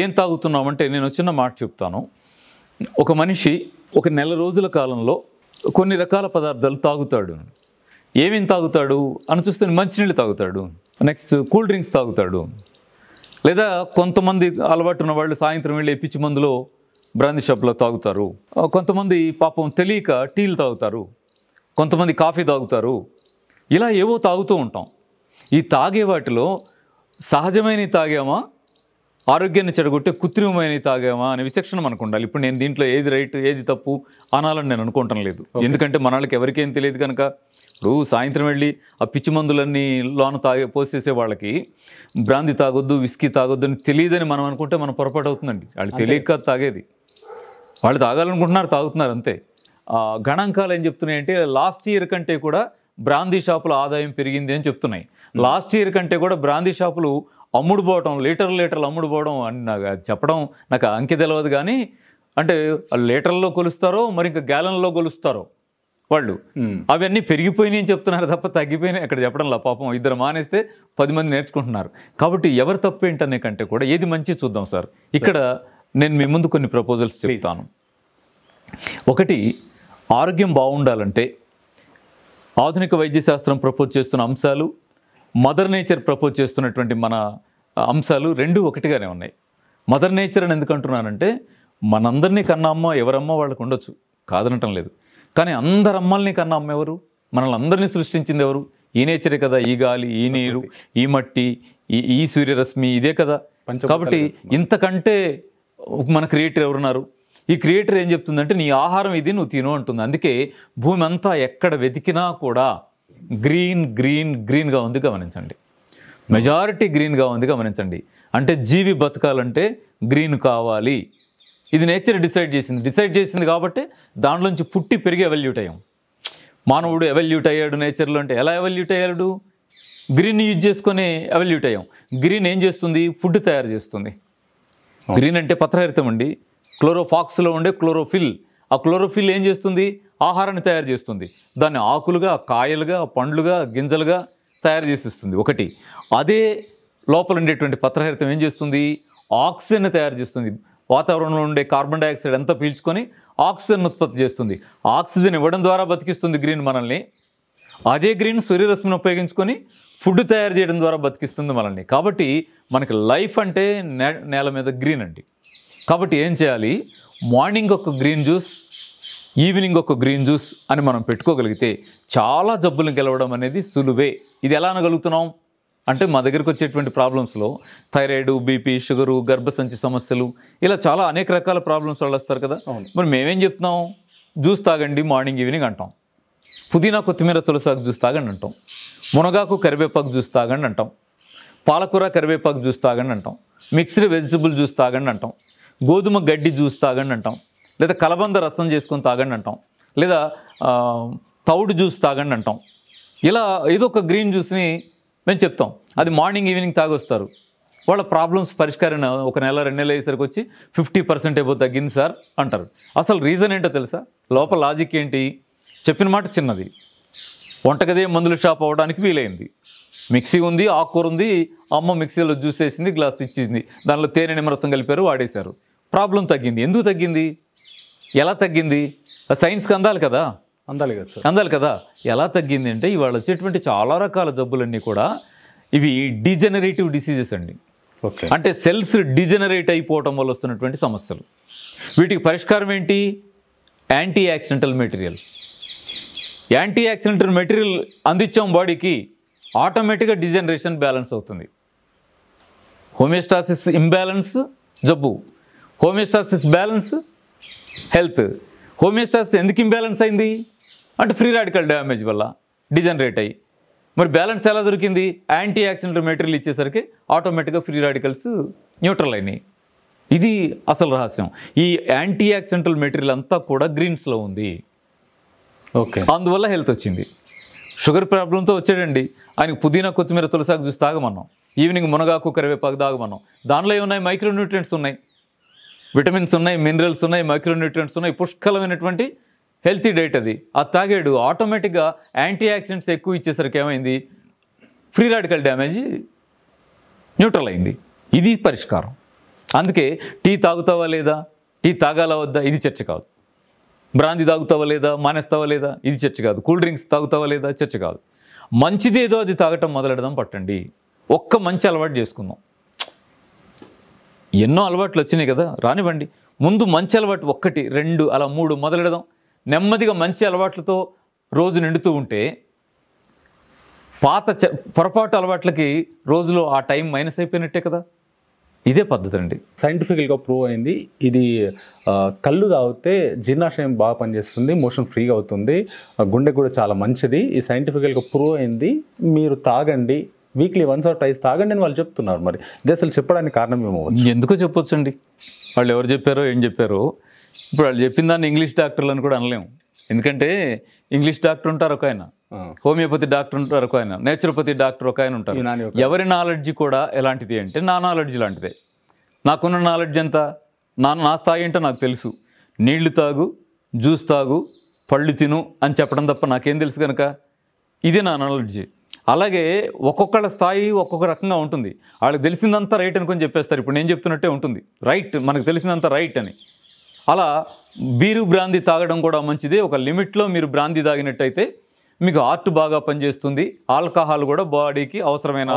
ఏం తాగుతున్నాం అంటే నేను చిన్న మాట చెప్తాను ఒక మనిషి ఒక నెల రోజుల కాలంలో కొన్ని రకాల పదార్థాలు తాగుతాడు ఏమేం తాగుతాడు అని చూస్తే మంచినీళ్ళు తాగుతాడు నెక్స్ట్ కూల్ డ్రింక్స్ తాగుతాడు లేదా కొంతమంది అలవాటు ఉన్న వాళ్ళు సాయంత్రం వెళ్ళి పిచ్చి మందులో బ్రాందీ షాప్లో తాగుతారు కొంతమంది పాపం తెలియక టీలు తాగుతారు కొంతమంది కాఫీ తాగుతారు ఇలా ఏవో తాగుతూ ఉంటాం ఈ తాగే వాటిలో సహజమైన తాగామా ఆరోగ్యాన్ని చెడగొట్టే కృత్రిమమైన తాగామా అనే విచక్షణ మనకు ఉండాలి ఇప్పుడు నేను దీంట్లో ఏది రైట్ ఏది తప్పు అనాలని నేను అనుకోవటం లేదు ఎందుకంటే మన వాళ్ళకి ఎవరికేం తెలియదు కనుక ఇప్పుడు సాయంత్రం వెళ్ళి ఆ పిచ్చి మందులన్నీ లోన తాగే పోసేసే వాళ్ళకి బ్రాంది తాగొద్దు విస్కీ తాగొద్దు అని తెలియదని మనం అనుకుంటే మనం పొరపాటు అవుతుందండి వాళ్ళు తెలియక తాగేది వాళ్ళు తాగాలనుకుంటున్నారు తాగుతున్నారు అంతే గణాంకాలు ఏం చెప్తున్నాయంటే లాస్ట్ ఇయర్ కంటే కూడా బ్రాందీ షాపుల ఆదాయం పెరిగింది అని చెప్తున్నాయి లాస్ట్ ఇయర్ కంటే కూడా బ్రాందీ షాపులు అమ్ముడుపోవడం లీటర్ లీటర్లు అమ్ముడుపోవడం అని నాకు చెప్పడం నాకు అంకె తెలియదు కానీ అంటే లీటర్లో కొలుస్తారో మరి ఇంకా గ్యాలన్లో కొలుస్తారో వాళ్ళు అవన్నీ పెరిగిపోయినాయి అని చెప్తున్నారు తప్ప తగ్గిపోయినాయి అక్కడ చెప్పడంలో పాపం ఇద్దరు మానేస్తే పది మంది నేర్చుకుంటున్నారు కాబట్టి ఎవరు తప్పు ఏంటనే కంటే కూడా ఏది మంచి చూద్దాం సార్ ఇక్కడ నేను మీ ముందు కొన్ని ప్రపోజల్స్ చెప్తాను ఒకటి ఆరోగ్యం బాగుండాలంటే ఆధునిక వైద్యశాస్త్రం ప్రపోజ్ చేస్తున్న అంశాలు మదర్ నేచర్ ప్రపోజ్ చేస్తున్నటువంటి మన అంశాలు రెండు ఒకటిగానే ఉన్నాయి మదర్ నేచర్ అని ఎందుకంటున్నానంటే మనందరినీ కన్నా అమ్మ ఎవరమ్మ వాళ్ళకు ఉండొచ్చు కాదనటం లేదు కానీ అందరమ్మల్ని కన్నా అమ్మ ఎవరు మనల్ని అందరినీ సృష్టించింది ఎవరు ఈ నేచరే కదా ఈ గాలి ఈ నీరు ఈ మట్టి ఈ ఈ సూర్యరశ్మి ఇదే కదా కాబట్టి ఇంతకంటే మన క్రియేటర్ ఎవరున్నారు ఈ క్రియేటర్ ఏం చెప్తుందంటే నీ ఆహారం ఇది నువ్వు తిను అంటుంది అందుకే భూమి అంతా ఎక్కడ వెతికినా కూడా గ్రీన్ గ్రీన్ గ్రీన్గా ఉంది గమనించండి మెజారిటీ గ్రీన్గా ఉంది గమనించండి అంటే జీవి బతకాలంటే గ్రీన్ కావాలి ఇది నేచర్ డిసైడ్ చేసింది డిసైడ్ చేసింది కాబట్టి దాంట్లోంచి పుట్టి పెరిగి ఎవల్యూట్ అయ్యాం మానవుడు ఎవల్యూట్ అయ్యాడు నేచర్లో అంటే ఎలా ఎవల్యూట్ అయ్యాడు గ్రీన్ యూజ్ చేసుకొని ఎవల్యూట్ అయ్యాం గ్రీన్ ఏం చేస్తుంది ఫుడ్ తయారు చేస్తుంది గ్రీన్ అంటే పత్రహరితం అండి క్లోరోఫాక్స్లో ఉండే క్లోరోఫిల్ ఆ క్లోరోఫిల్ ఏం చేస్తుంది ఆహారాన్ని తయారు చేస్తుంది దాన్ని ఆకులుగా కాయలుగా పండ్లుగా గింజలుగా తయారు చేసిస్తుంది ఒకటి అదే లోపల ఉండేటువంటి పత్రహరితం ఏం చేస్తుంది ఆక్సిజన్ తయారు చేస్తుంది వాతావరణంలో ఉండే కార్బన్ డైఆక్సైడ్ అంతా పీల్చుకొని ఆక్సిజన్ ఉత్పత్తి చేస్తుంది ఆక్సిజన్ ఇవ్వడం ద్వారా బతికిస్తుంది గ్రీన్ మనల్ని అదే గ్రీన్ సూర్యరశ్మిని ఉపయోగించుకొని ఫుడ్ తయారు చేయడం ద్వారా బతికిస్తుంది మనల్ని కాబట్టి మనకి లైఫ్ అంటే నేల మీద గ్రీన్ అండి కాబట్టి ఏం చేయాలి మార్నింగ్ ఒక గ్రీన్ జ్యూస్ ఈవినింగ్ ఒక గ్రీన్ జ్యూస్ అని మనం పెట్టుకోగలిగితే చాలా జబ్బులను గెలవడం అనేది సులువే ఇది ఎలా అనగలుగుతున్నాం అంటే మా దగ్గరకు వచ్చేటువంటి ప్రాబ్లమ్స్లో థైరాయిడ్ బీపీ షుగరు గర్భసంచి సమస్యలు ఇలా చాలా అనేక రకాల ప్రాబ్లమ్స్ వాళ్ళు వస్తారు కదా మరి మేమేం చెప్తున్నాం జ్యూస్ తాగండి మార్నింగ్ ఈవినింగ్ అంటాం పుదీనా కొత్తిమీర తులసాకు జ్యూస్ తాగండి అంటాం మునగాకు కరివేపాకు జ్యూస్ తాగండి అంటాం పాలకూర కరివేపాకు జ్యూస్ తాగండి అంటాం మిక్స్డ్ వెజిటబుల్ జ్యూస్ తాగండి అంటాం గోధుమ గడ్డి జ్యూస్ తాగండి అంటాం లేదా కలబంద రసం చేసుకొని తాగండి అంటాం లేదా తౌడు జ్యూస్ తాగండి అంటాం ఇలా ఏదో ఒక గ్రీన్ జ్యూస్ని మేము చెప్తాం అది మార్నింగ్ ఈవినింగ్ తాగొస్తారు వాళ్ళ ప్రాబ్లమ్స్ పరిష్కారం ఒక నెల రెండు నెలలు అయ్యేసరికి వచ్చి ఫిఫ్టీ పర్సెంట్ ఏమో తగ్గింది సార్ అంటారు అసలు రీజన్ ఏంటో తెలుసా లోపల లాజిక్ ఏంటి చెప్పిన మాట చిన్నది వంటగదే మందుల షాప్ అవ్వడానికి వీలైంది మిక్సీ ఉంది ఆకుకూర ఉంది అమ్మ మిక్సీలో జ్యూస్ వేసింది గ్లాస్ ఇచ్చింది దానిలో తేనె నిమ్మరసం కలిపారు వాడేశారు ప్రాబ్లం తగ్గింది ఎందుకు తగ్గింది ఎలా తగ్గింది సైన్స్కి అందాలి కదా అందాలి కదా సార్ అందాలి కదా ఎలా తగ్గింది అంటే ఇవాళ వచ్చేటువంటి చాలా రకాల జబ్బులన్నీ కూడా ఇవి డిజెనరేటివ్ డిసీజెస్ అండి ఓకే అంటే సెల్స్ డిజెనరేట్ అయిపోవటం వల్ల వస్తున్నటువంటి సమస్యలు వీటికి పరిష్కారం ఏంటి anti accidental material anti accidental material అందించాం బాడీకి ఆటోమేటిక్గా డిజెనరేషన్ బ్యాలెన్స్ అవుతుంది హోమియోస్టాసిస్ ఇంబ్యాలెన్స్ జబ్బు హోమియోస్టాసిస్ బ్యాలెన్స్ హెల్త్ హోమియోస్టాసిస్ ఎందుకు ఇంబ్యాలెన్స్ అయింది అంటే ఫ్రీ రాడికల్ డ్యామేజ్ వల్ల డిజనరేట్ అయ్యి మరి బ్యాలెన్స్ ఎలా దొరికింది యాంటీ యాక్సిడెంట్ మెటీరియల్ ఇచ్చేసరికి ఆటోమేటిక్గా ఫ్రీ రాడికల్స్ న్యూట్రల్ అయినాయి ఇది అసలు రహస్యం ఈ యాంటీ యాక్సిడెంటల్ మెటీరియల్ అంతా కూడా గ్రీన్స్లో ఉంది ఓకే అందువల్ల హెల్త్ వచ్చింది షుగర్ ప్రాబ్లంతో వచ్చాడండి ఆయన పుదీనా కొత్తిమీర తులసాకు చూసి తాగమన్నాం ఈవినింగ్ మునగాకు కరివేపాకు తాగమన్నాం దానిలో ఏమున్నాయి మైక్రో న్యూట్రియంట్స్ ఉన్నాయి విటమిన్స్ ఉన్నాయి మినరల్స్ ఉన్నాయి మైక్రోన్యూట్రియంట్స్ ఉన్నాయి పుష్కలమైనటువంటి హెల్తీ డైట్ అది ఆ తాగేడు ఆటోమేటిక్గా యాంటీ ఆక్సిడెంట్స్ ఎక్కువ ఇచ్చేసరికి ఏమైంది ఫ్రీ రాడికల్ డ్యామేజ్ న్యూట్రల్ అయింది ఇది పరిష్కారం అందుకే టీ తాగుతావా లేదా టీ తాగాలా వద్దా ఇది చర్చ కాదు బ్రాంది తాగుతావా లేదా మానేస్తావా లేదా ఇది చర్చ కాదు కూల్ డ్రింక్స్ తాగుతావా లేదా చర్చ కాదు మంచిదేదో అది తాగటం మొదలెడదాం పట్టండి ఒక్క మంచి అలవాటు చేసుకుందాం ఎన్నో అలవాట్లు వచ్చినాయి కదా రానివ్వండి ముందు మంచి అలవాటు ఒక్కటి రెండు అలా మూడు మొదలెడదాం నెమ్మదిగా మంచి అలవాట్లతో రోజు నిండుతూ ఉంటే పాత పొరపాటు అలవాట్లకి రోజులో ఆ టైం మైనస్ అయిపోయినట్టే కదా ఇదే పద్ధతి అండి సైంటిఫికల్గా ప్రూవ్ అయింది ఇది కళ్ళు తాగితే జీర్ణాశయం బాగా పనిచేస్తుంది మోషన్ ఫ్రీగా అవుతుంది గుండె కూడా చాలా మంచిది ఇది సైంటిఫికల్గా ప్రూవ్ అయింది మీరు తాగండి వీక్లీ వన్స్ ఆర్ టైస్ తాగండి అని వాళ్ళు చెప్తున్నారు మరి ఇది అసలు చెప్పడానికి కారణం ఏమో ఎందుకు అండి వాళ్ళు ఎవరు చెప్పారో ఏం చెప్పారో ఇప్పుడు వాళ్ళు చెప్పిన దాన్ని ఇంగ్లీష్ డాక్టర్లు అని కూడా అనలేము ఎందుకంటే ఇంగ్లీష్ డాక్టర్ ఉంటారు ఒక ఆయన హోమియోపతి డాక్టర్ ఉంటారు ఒక ఆయన నేచురోపతి డాక్టర్ ఒక ఆయన ఉంటారు ఎవరి నాలెడ్జ్ కూడా ఎలాంటిది అంటే నా నాలెడ్జ్ లాంటిదే నాకున్న నాలెడ్జ్ ఎంత నా నా స్థాయి ఏంటో నాకు తెలుసు నీళ్లు తాగు జ్యూస్ తాగు పళ్ళు తిను అని చెప్పడం తప్ప నాకేం తెలుసు కనుక ఇదే నా నాలెడ్జ్ అలాగే ఒక్కొక్కళ్ళ స్థాయి ఒక్కొక్క రకంగా ఉంటుంది వాళ్ళకి తెలిసిందంతా రైట్ అనుకొని చెప్పేస్తారు ఇప్పుడు నేను చెప్తున్నట్టే ఉంటుంది రైట్ మనకు తెలిసినంత రైట్ అని అలా బీరు బ్రాంది తాగడం కూడా మంచిదే ఒక లిమిట్లో మీరు బ్రాంది తాగినట్టయితే మీకు ఆర్ట్ బాగా పనిచేస్తుంది ఆల్కహాల్ కూడా బాడీకి అవసరమైన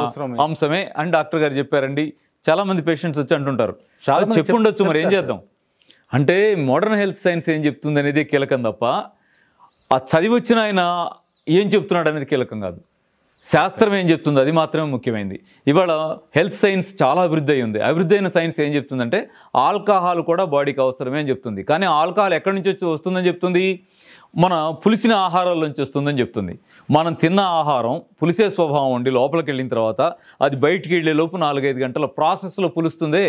అంశమే అని డాక్టర్ గారు చెప్పారండి చాలామంది పేషెంట్స్ వచ్చి అంటుంటారు చాలా చెప్పుండొచ్చు మరి ఏం చేద్దాం అంటే మోడర్న్ హెల్త్ సైన్స్ ఏం చెప్తుంది అనేది కీలకం తప్ప ఆ చదివొచ్చిన ఆయన ఏం చెప్తున్నాడు అనేది కీలకం కాదు శాస్త్రం ఏం చెప్తుంది అది మాత్రమే ముఖ్యమైనది ఇవాళ హెల్త్ సైన్స్ చాలా అభివృద్ధి అయ్యింది అభివృద్ధి అయిన సైన్స్ ఏం చెప్తుందంటే ఆల్కహాల్ కూడా బాడీకి అవసరమే అని చెప్తుంది కానీ ఆల్కహాల్ ఎక్కడి నుంచి వచ్చి వస్తుందని చెప్తుంది మన పులిసిన ఆహారాల నుంచి వస్తుందని చెప్తుంది మనం తిన్న ఆహారం పులిసే స్వభావం ఉండి లోపలికి వెళ్ళిన తర్వాత అది బయటికి వెళ్ళేలోపు నాలుగైదు గంటల ప్రాసెస్లో పులుస్తుందే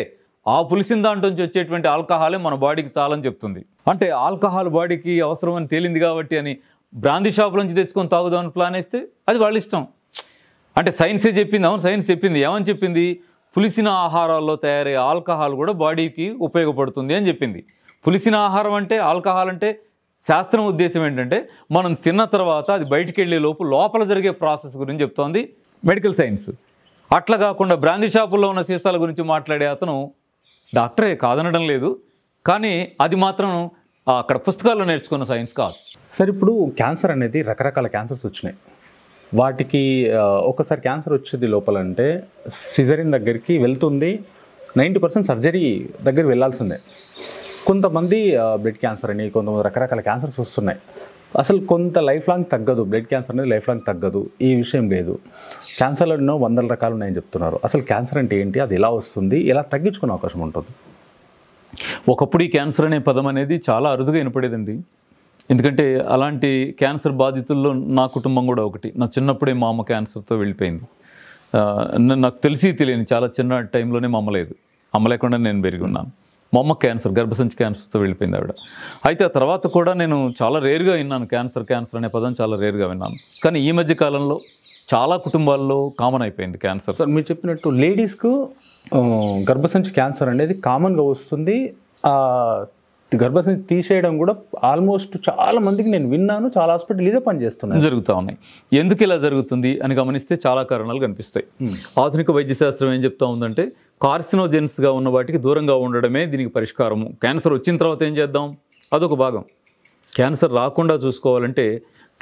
ఆ పులిసిన దాంట్లో నుంచి వచ్చేటువంటి ఆల్కహాలే మన బాడీకి చాలని చెప్తుంది అంటే ఆల్కహాల్ బాడీకి అవసరం అని తేలింది కాబట్టి అని బ్రాందీ షాప్ నుంచి తెచ్చుకొని తాగుదామని ప్లాన్ వేస్తే అది వాళ్ళ ఇష్టం అంటే సైన్సే చెప్పింది అవును సైన్స్ చెప్పింది ఏమని చెప్పింది పులిసిన ఆహారాల్లో తయారయ్యే ఆల్కహాల్ కూడా బాడీకి ఉపయోగపడుతుంది అని చెప్పింది పులిసిన ఆహారం అంటే ఆల్కహాల్ అంటే శాస్త్రం ఉద్దేశం ఏంటంటే మనం తిన్న తర్వాత అది బయటికి వెళ్ళే లోపు లోపల జరిగే ప్రాసెస్ గురించి చెప్తోంది మెడికల్ సైన్స్ అట్లా కాకుండా బ్రాంది షాపుల్లో ఉన్న సీసాల గురించి మాట్లాడే అతను డాక్టరే కాదనడం లేదు కానీ అది మాత్రం అక్కడ పుస్తకాల్లో నేర్చుకున్న సైన్స్ కాదు సార్ ఇప్పుడు క్యాన్సర్ అనేది రకరకాల క్యాన్సర్స్ వచ్చినాయి వాటికి ఒకసారి క్యాన్సర్ వచ్చేది లోపలంటే సిజరిన్ దగ్గరికి వెళ్తుంది నైంటీ పర్సెంట్ సర్జరీ దగ్గరికి వెళ్ళాల్సిందే కొంతమంది బ్లడ్ క్యాన్సర్ అని కొంతమంది రకరకాల క్యాన్సర్స్ వస్తున్నాయి అసలు కొంత లైఫ్ లాంగ్ తగ్గదు బ్లడ్ క్యాన్సర్ అనేది లైఫ్ లాంగ్ తగ్గదు ఈ విషయం లేదు క్యాన్సర్లో ఎన్నో వందల రకాలు ఉన్నాయని చెప్తున్నారు అసలు క్యాన్సర్ అంటే ఏంటి అది ఎలా వస్తుంది ఎలా తగ్గించుకునే అవకాశం ఉంటుంది ఒకప్పుడు ఈ క్యాన్సర్ అనే పదం అనేది చాలా అరుదుగా వినపడేదండి ఎందుకంటే అలాంటి క్యాన్సర్ బాధితుల్లో నా కుటుంబం కూడా ఒకటి నా చిన్నప్పుడే మా అమ్మ క్యాన్సర్తో వెళ్ళిపోయింది నాకు తెలిసి తెలియని చాలా చిన్న టైంలోనే మా అమ్మ లేదు అమ్మ లేకుండా నేను పెరిగి ఉన్నాను మా అమ్మ క్యాన్సర్ గర్భసంచి క్యాన్సర్తో వెళ్ళిపోయింది ఆవిడ అయితే ఆ తర్వాత కూడా నేను చాలా రేరుగా విన్నాను క్యాన్సర్ క్యాన్సర్ అనే పదం చాలా రేరుగా విన్నాను కానీ ఈ మధ్య కాలంలో చాలా కుటుంబాల్లో కామన్ అయిపోయింది క్యాన్సర్ సార్ మీరు చెప్పినట్టు లేడీస్కు గర్భసంచి క్యాన్సర్ అనేది కామన్గా వస్తుంది గర్భసంచి తీసేయడం కూడా ఆల్మోస్ట్ చాలా మందికి నేను విన్నాను చాలా హాస్పిటల్ ఇదే పనిచేస్తున్నాయి జరుగుతూ ఉన్నాయి ఎందుకు ఇలా జరుగుతుంది అని గమనిస్తే చాలా కారణాలు కనిపిస్తాయి ఆధునిక వైద్య శాస్త్రం ఏం చెప్తా ఉందంటే కార్సినోజెన్స్గా ఉన్న వాటికి దూరంగా ఉండడమే దీనికి పరిష్కారము క్యాన్సర్ వచ్చిన తర్వాత ఏం చేద్దాం అదొక భాగం క్యాన్సర్ రాకుండా చూసుకోవాలంటే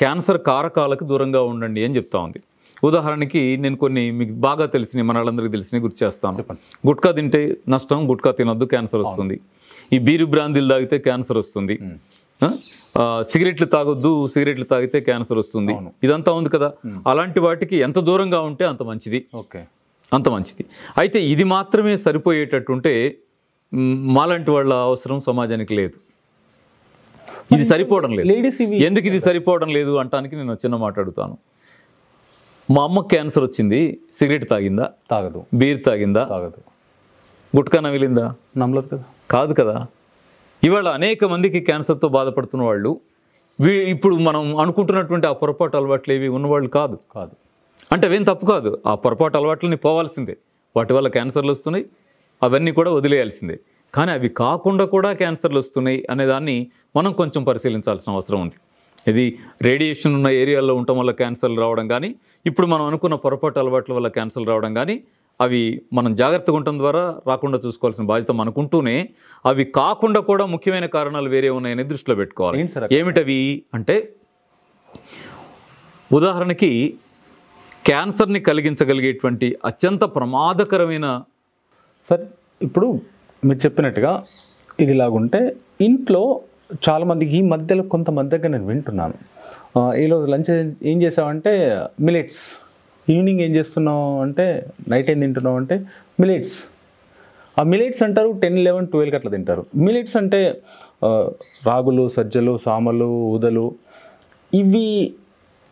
క్యాన్సర్ కారకాలకు దూరంగా ఉండండి అని చెప్తా ఉంది ఉదాహరణకి నేను కొన్ని మీకు బాగా తెలిసినవి మనందరికీ వాళ్ళందరికీ తెలిసినవి గుర్తు చేస్తాను గుట్కా తింటే నష్టం గుట్కా తినొద్దు క్యాన్సర్ వస్తుంది ఈ బీరు బ్రాందీలు తాగితే క్యాన్సర్ వస్తుంది సిగరెట్లు తాగొద్దు సిగరెట్లు తాగితే క్యాన్సర్ వస్తుంది ఇదంతా ఉంది కదా అలాంటి వాటికి ఎంత దూరంగా ఉంటే అంత మంచిది ఓకే అంత మంచిది అయితే ఇది మాత్రమే సరిపోయేటట్టుంటే మాలాంటి వాళ్ళ అవసరం సమాజానికి లేదు ఇది సరిపోవడం లేదు లేడీస్ ఎందుకు ఇది సరిపోవడం లేదు అంటానికి నేను చిన్న మాట్లాడుతాను మా అమ్మకు క్యాన్సర్ వచ్చింది సిగరెట్ తాగిందా తాగదు బీర్ తాగిందా తాగదు గుట్కా నవిలిందా నమ్మలేదు కదా కాదు కదా ఇవాళ అనేక మందికి క్యాన్సర్తో బాధపడుతున్న వాళ్ళు వీ ఇప్పుడు మనం అనుకుంటున్నటువంటి ఆ పొరపాటు అలవాట్లు ఏవి ఉన్నవాళ్ళు కాదు కాదు అంటే అవేం తప్పు కాదు ఆ పొరపాటు అలవాట్లని పోవాల్సిందే వాటి వల్ల క్యాన్సర్లు వస్తున్నాయి అవన్నీ కూడా వదిలేయాల్సిందే కానీ అవి కాకుండా కూడా క్యాన్సర్లు వస్తున్నాయి అనే దాన్ని మనం కొంచెం పరిశీలించాల్సిన అవసరం ఉంది ఇది రేడియేషన్ ఉన్న ఏరియాల్లో ఉండటం వల్ల క్యాన్సర్లు రావడం కానీ ఇప్పుడు మనం అనుకున్న పొరపాటు అలవాట్ల వల్ల క్యాన్సర్లు రావడం కానీ అవి మనం జాగ్రత్తగా ఉండటం ద్వారా రాకుండా చూసుకోవాల్సిన బాధ్యత మనకుంటూనే అవి కాకుండా కూడా ముఖ్యమైన కారణాలు వేరే ఉన్నాయని దృష్టిలో పెట్టుకోవాలి ఏమిటవి అంటే ఉదాహరణకి క్యాన్సర్ని కలిగించగలిగేటువంటి అత్యంత ప్రమాదకరమైన సార్ ఇప్పుడు మీరు చెప్పినట్టుగా ఇది ఇంట్లో చాలామందికి ఈ మధ్యలో కొంతమంది దగ్గర నేను వింటున్నాను ఈరోజు లంచ్ ఏం చేసామంటే మిలెట్స్ ఈవినింగ్ ఏం చేస్తున్నావు అంటే నైట్ ఏం తింటున్నావు అంటే మిలెట్స్ ఆ మిలెట్స్ అంటారు టెన్ లెవెన్ ట్వెల్వ్కి అట్లా తింటారు మిలెట్స్ అంటే రాగులు సజ్జలు సామలు ఊదలు ఇవి